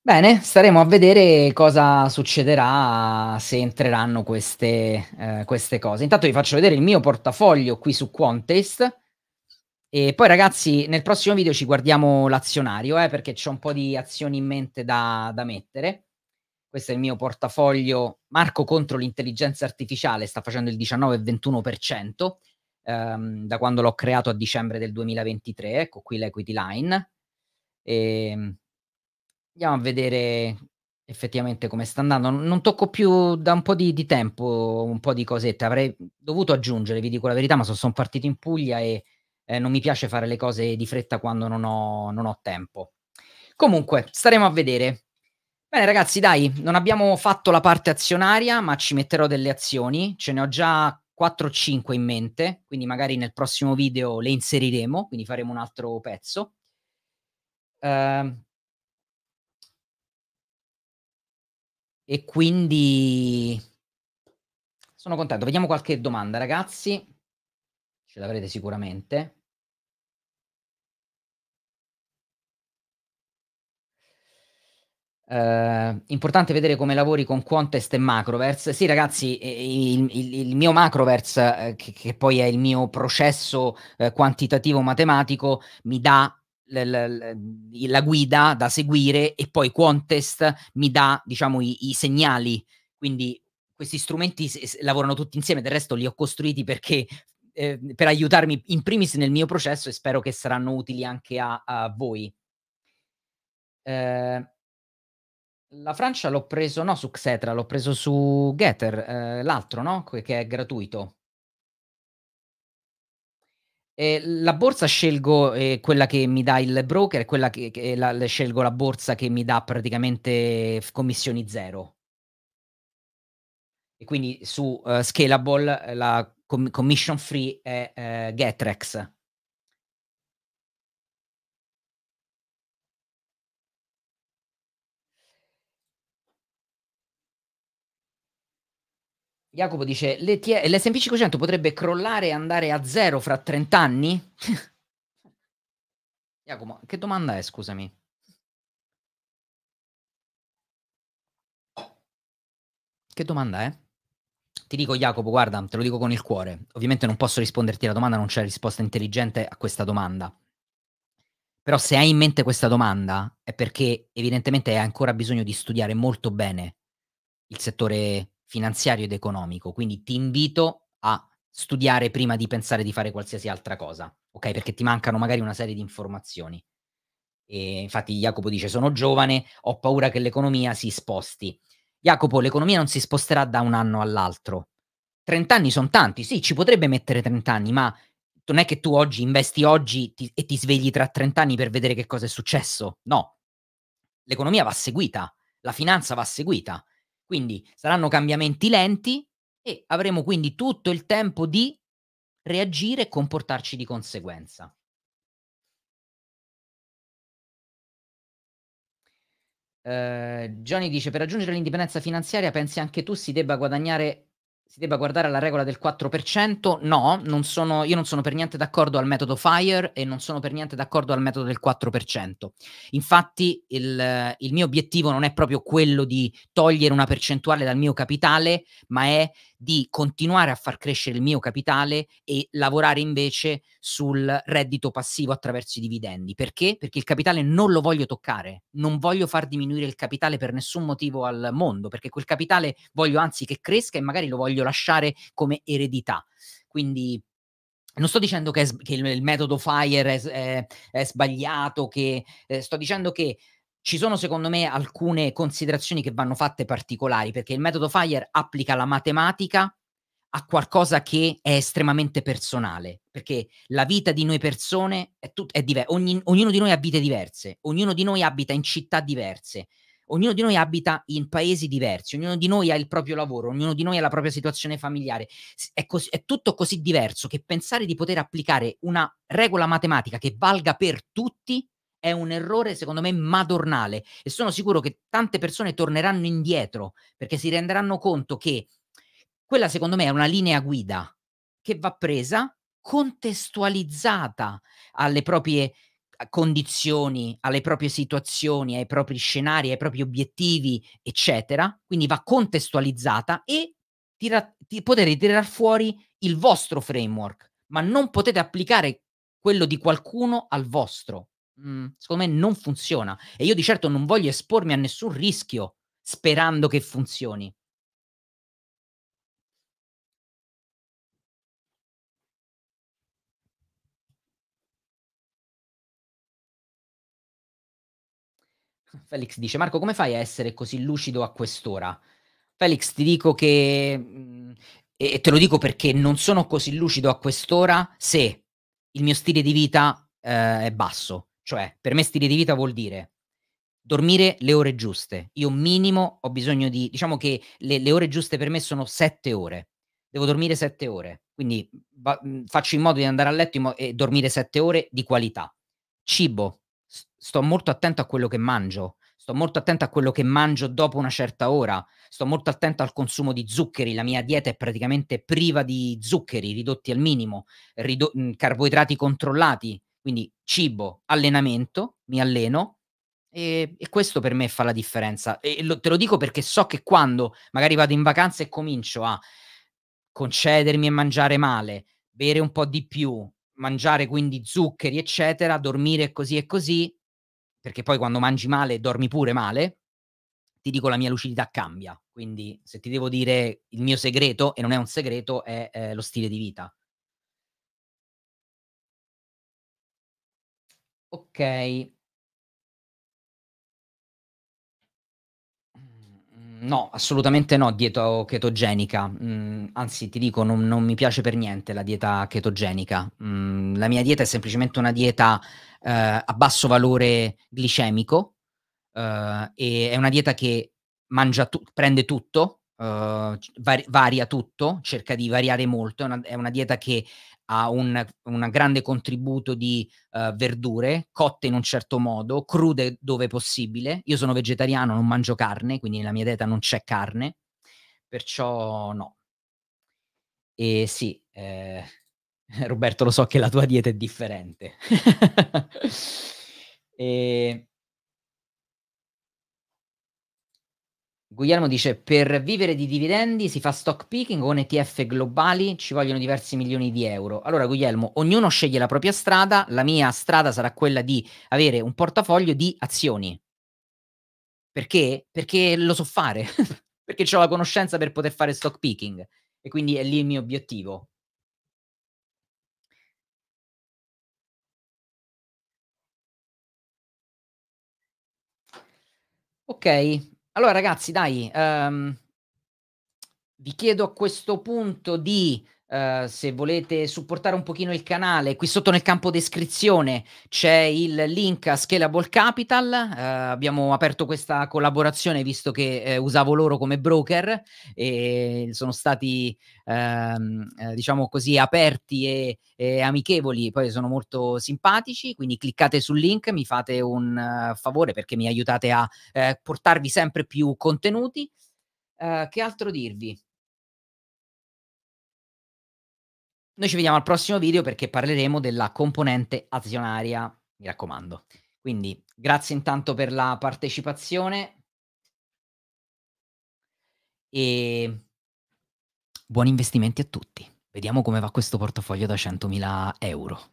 Bene, staremo a vedere cosa succederà se entreranno queste, eh, queste, cose. Intanto vi faccio vedere il mio portafoglio qui su Quantest. E poi ragazzi, nel prossimo video ci guardiamo l'azionario, eh, perché c'è un po' di azioni in mente da, da mettere. Questo è il mio portafoglio Marco contro l'intelligenza artificiale, sta facendo il 19,21% ehm, da quando l'ho creato a dicembre del 2023, ecco qui l'equity line. E, ehm, andiamo a vedere effettivamente come sta andando. Non tocco più da un po' di, di, tempo un po' di cosette, avrei dovuto aggiungere, vi dico la verità, ma sono, sono partito in Puglia e eh, non mi piace fare le cose di fretta quando non ho, non ho tempo. Comunque, staremo a vedere. Bene ragazzi, dai, non abbiamo fatto la parte azionaria, ma ci metterò delle azioni. Ce ne ho già 4-5 o in mente, quindi magari nel prossimo video le inseriremo, quindi faremo un altro pezzo. Uh, e quindi sono contento. Vediamo qualche domanda, ragazzi. Ce l'avrete sicuramente. Uh, importante vedere come lavori con Contest e Macroverse. Sì, ragazzi, eh, il, il, il mio Macroverse, eh, che, che, poi è il mio processo eh, quantitativo matematico, mi dà la guida da seguire e poi Contest mi dà, diciamo, i, i segnali. Quindi questi strumenti se, se, lavorano tutti insieme, del resto li ho costruiti perché per aiutarmi in primis nel mio processo e spero che saranno utili anche a, a voi. Eh, la Francia l'ho preso, no, su Xetra, l'ho preso su Getter, eh, l'altro, no? Que- che è gratuito. E la borsa scelgo eh, quella che mi dà il broker, quella che, che la, scelgo la borsa che mi dà praticamente commissioni zero. E quindi su uh, Scalable eh, la com- commission free è uh, Getrex. Jacopo dice, l'SP500 potrebbe crollare e andare a zero fra 30 anni? Jacopo, che domanda è, scusami? Che domanda è? Ti dico Jacopo, guarda, te lo dico con il cuore. Ovviamente non posso risponderti alla domanda, non c'è risposta intelligente a questa domanda. Però se hai in mente questa domanda è perché evidentemente hai ancora bisogno di studiare molto bene il settore finanziario ed economico. Quindi ti invito a studiare prima di pensare di fare qualsiasi altra cosa, ok? Perché ti mancano magari una serie di informazioni. E infatti Jacopo dice sono giovane, ho paura che l'economia si sposti. Jacopo, l'economia non si sposterà da un anno all'altro. 30 anni sono tanti, sì, ci potrebbe mettere 30 anni, ma non è che tu oggi investi oggi ti, e ti svegli tra 30 anni per vedere che cosa è successo. No, l'economia va seguita, la finanza va seguita. Quindi saranno cambiamenti lenti e avremo quindi tutto il tempo di reagire e comportarci di conseguenza. Uh, Johnny dice: Per raggiungere l'indipendenza finanziaria, pensi anche tu si debba guadagnare si debba guardare alla regola del 4%, no, non sono, io non sono per niente d'accordo al metodo FIRE e non sono per niente d'accordo al metodo del 4%. Infatti il, il mio obiettivo non è proprio quello di togliere una percentuale dal mio capitale, ma è di continuare a far crescere il mio capitale e lavorare invece sul reddito passivo attraverso i dividendi. Perché? Perché il capitale non lo voglio toccare, non voglio far diminuire il capitale per nessun motivo al mondo, perché quel capitale voglio anzi che cresca e magari lo voglio lasciare come eredità. Quindi non sto dicendo che, che il, il, metodo FIRE è, è, è sbagliato, che, eh, sto dicendo che ci sono secondo me alcune considerazioni che vanno fatte particolari perché il metodo FIRE applica la matematica a qualcosa che è estremamente personale perché la vita di noi persone è, tut- è diversa, Ogni- ognuno di noi ha vite diverse, ognuno di noi abita in città diverse, ognuno di noi abita in paesi diversi, ognuno di noi ha il proprio lavoro, ognuno di noi ha la propria situazione familiare. È, cos- è, tutto così diverso che pensare di poter applicare una regola matematica che valga per tutti è un errore, secondo me, madornale e sono sicuro che tante persone torneranno indietro perché si renderanno conto che quella, secondo me, è una linea guida che va presa contestualizzata alle proprie eh, condizioni, alle proprie situazioni, ai propri scenari, ai propri obiettivi, eccetera. Quindi va contestualizzata e tira, ti, potete tirar fuori il vostro framework, ma non potete applicare quello di qualcuno al vostro. Mm, secondo me non funziona. E io di certo non voglio espormi a nessun rischio sperando che funzioni. Felix dice: Marco, come fai a essere così lucido a quest'ora? Felix, ti dico che. Mm, e te lo dico perché non sono così lucido a quest'ora se il mio stile di vita eh, è basso. Cioè, per me stile di vita vuol dire dormire le ore giuste. Io minimo ho bisogno di, diciamo che le, le ore giuste per me sono sette ore. Devo dormire sette ore. Quindi va, mhmm, faccio in modo di andare a letto mo- e dormire sette ore di qualità. Cibo. S- sto molto attento a quello che mangio. Sto molto attento a quello che mangio dopo una certa ora. Sto molto attento al consumo di zuccheri. La mia dieta è praticamente priva di zuccheri, ridotti al minimo, rido- mhmm, carboidrati controllati quindi cibo, allenamento, mi alleno e, e questo per me fa la differenza. E lo, te lo dico perché so che quando magari vado in vacanza e comincio a concedermi e mangiare male, bere un po' di più, mangiare quindi zuccheri, eccetera, dormire così e così, perché poi quando mangi male dormi pure male, ti dico la mia lucidità cambia. Quindi se ti devo dire il mio segreto, e non è un segreto, è eh, lo stile di vita. Ok. Mm, no, assolutamente no, dieta chetogenica. Mhmm, anzi ti dico non non mi piace per niente la dieta chetogenica. Mhmm, la mia dieta è semplicemente una dieta, ehm, a basso valore glicemico, ehm, e è una dieta che mangia tu prende tutto, ehm, var varia tutto, cerca di variare molto, è una è una dieta che ha un, un grande contributo di uh, verdure, cotte in un certo modo, crude dove possibile. Io sono vegetariano, non mangio carne, quindi nella mia dieta non c'è carne, perciò no. E sì, eh, Roberto, lo so che la tua dieta è differente. e... Guglielmo dice: Per vivere di dividendi si fa stock picking con ETF globali, ci vogliono diversi milioni di euro. Allora, Guglielmo, ognuno sceglie la propria strada. La mia strada sarà quella di avere un portafoglio di azioni. Perché? Perché lo so fare, perché ho la conoscenza per poter fare stock picking. E quindi è lì il mio obiettivo. Ok, allora ragazzi, dai, um, vi chiedo a questo punto di Uh, se volete supportare un pochino il canale, qui sotto nel campo descrizione c'è il link a Scalable Capital. Uh, abbiamo aperto questa collaborazione visto che uh, usavo loro come broker e sono stati, ehm, diciamo così, aperti e, e, amichevoli. Poi sono molto simpatici. Quindi cliccate sul link, mi fate un favore perché mi aiutate a portarvi sempre più contenuti. che altro dirvi? Noi ci vediamo al prossimo video perché parleremo della componente azionaria, mi raccomando. Quindi grazie intanto per la partecipazione e buoni investimenti a tutti. Vediamo come va questo portafoglio da 100.000 euro.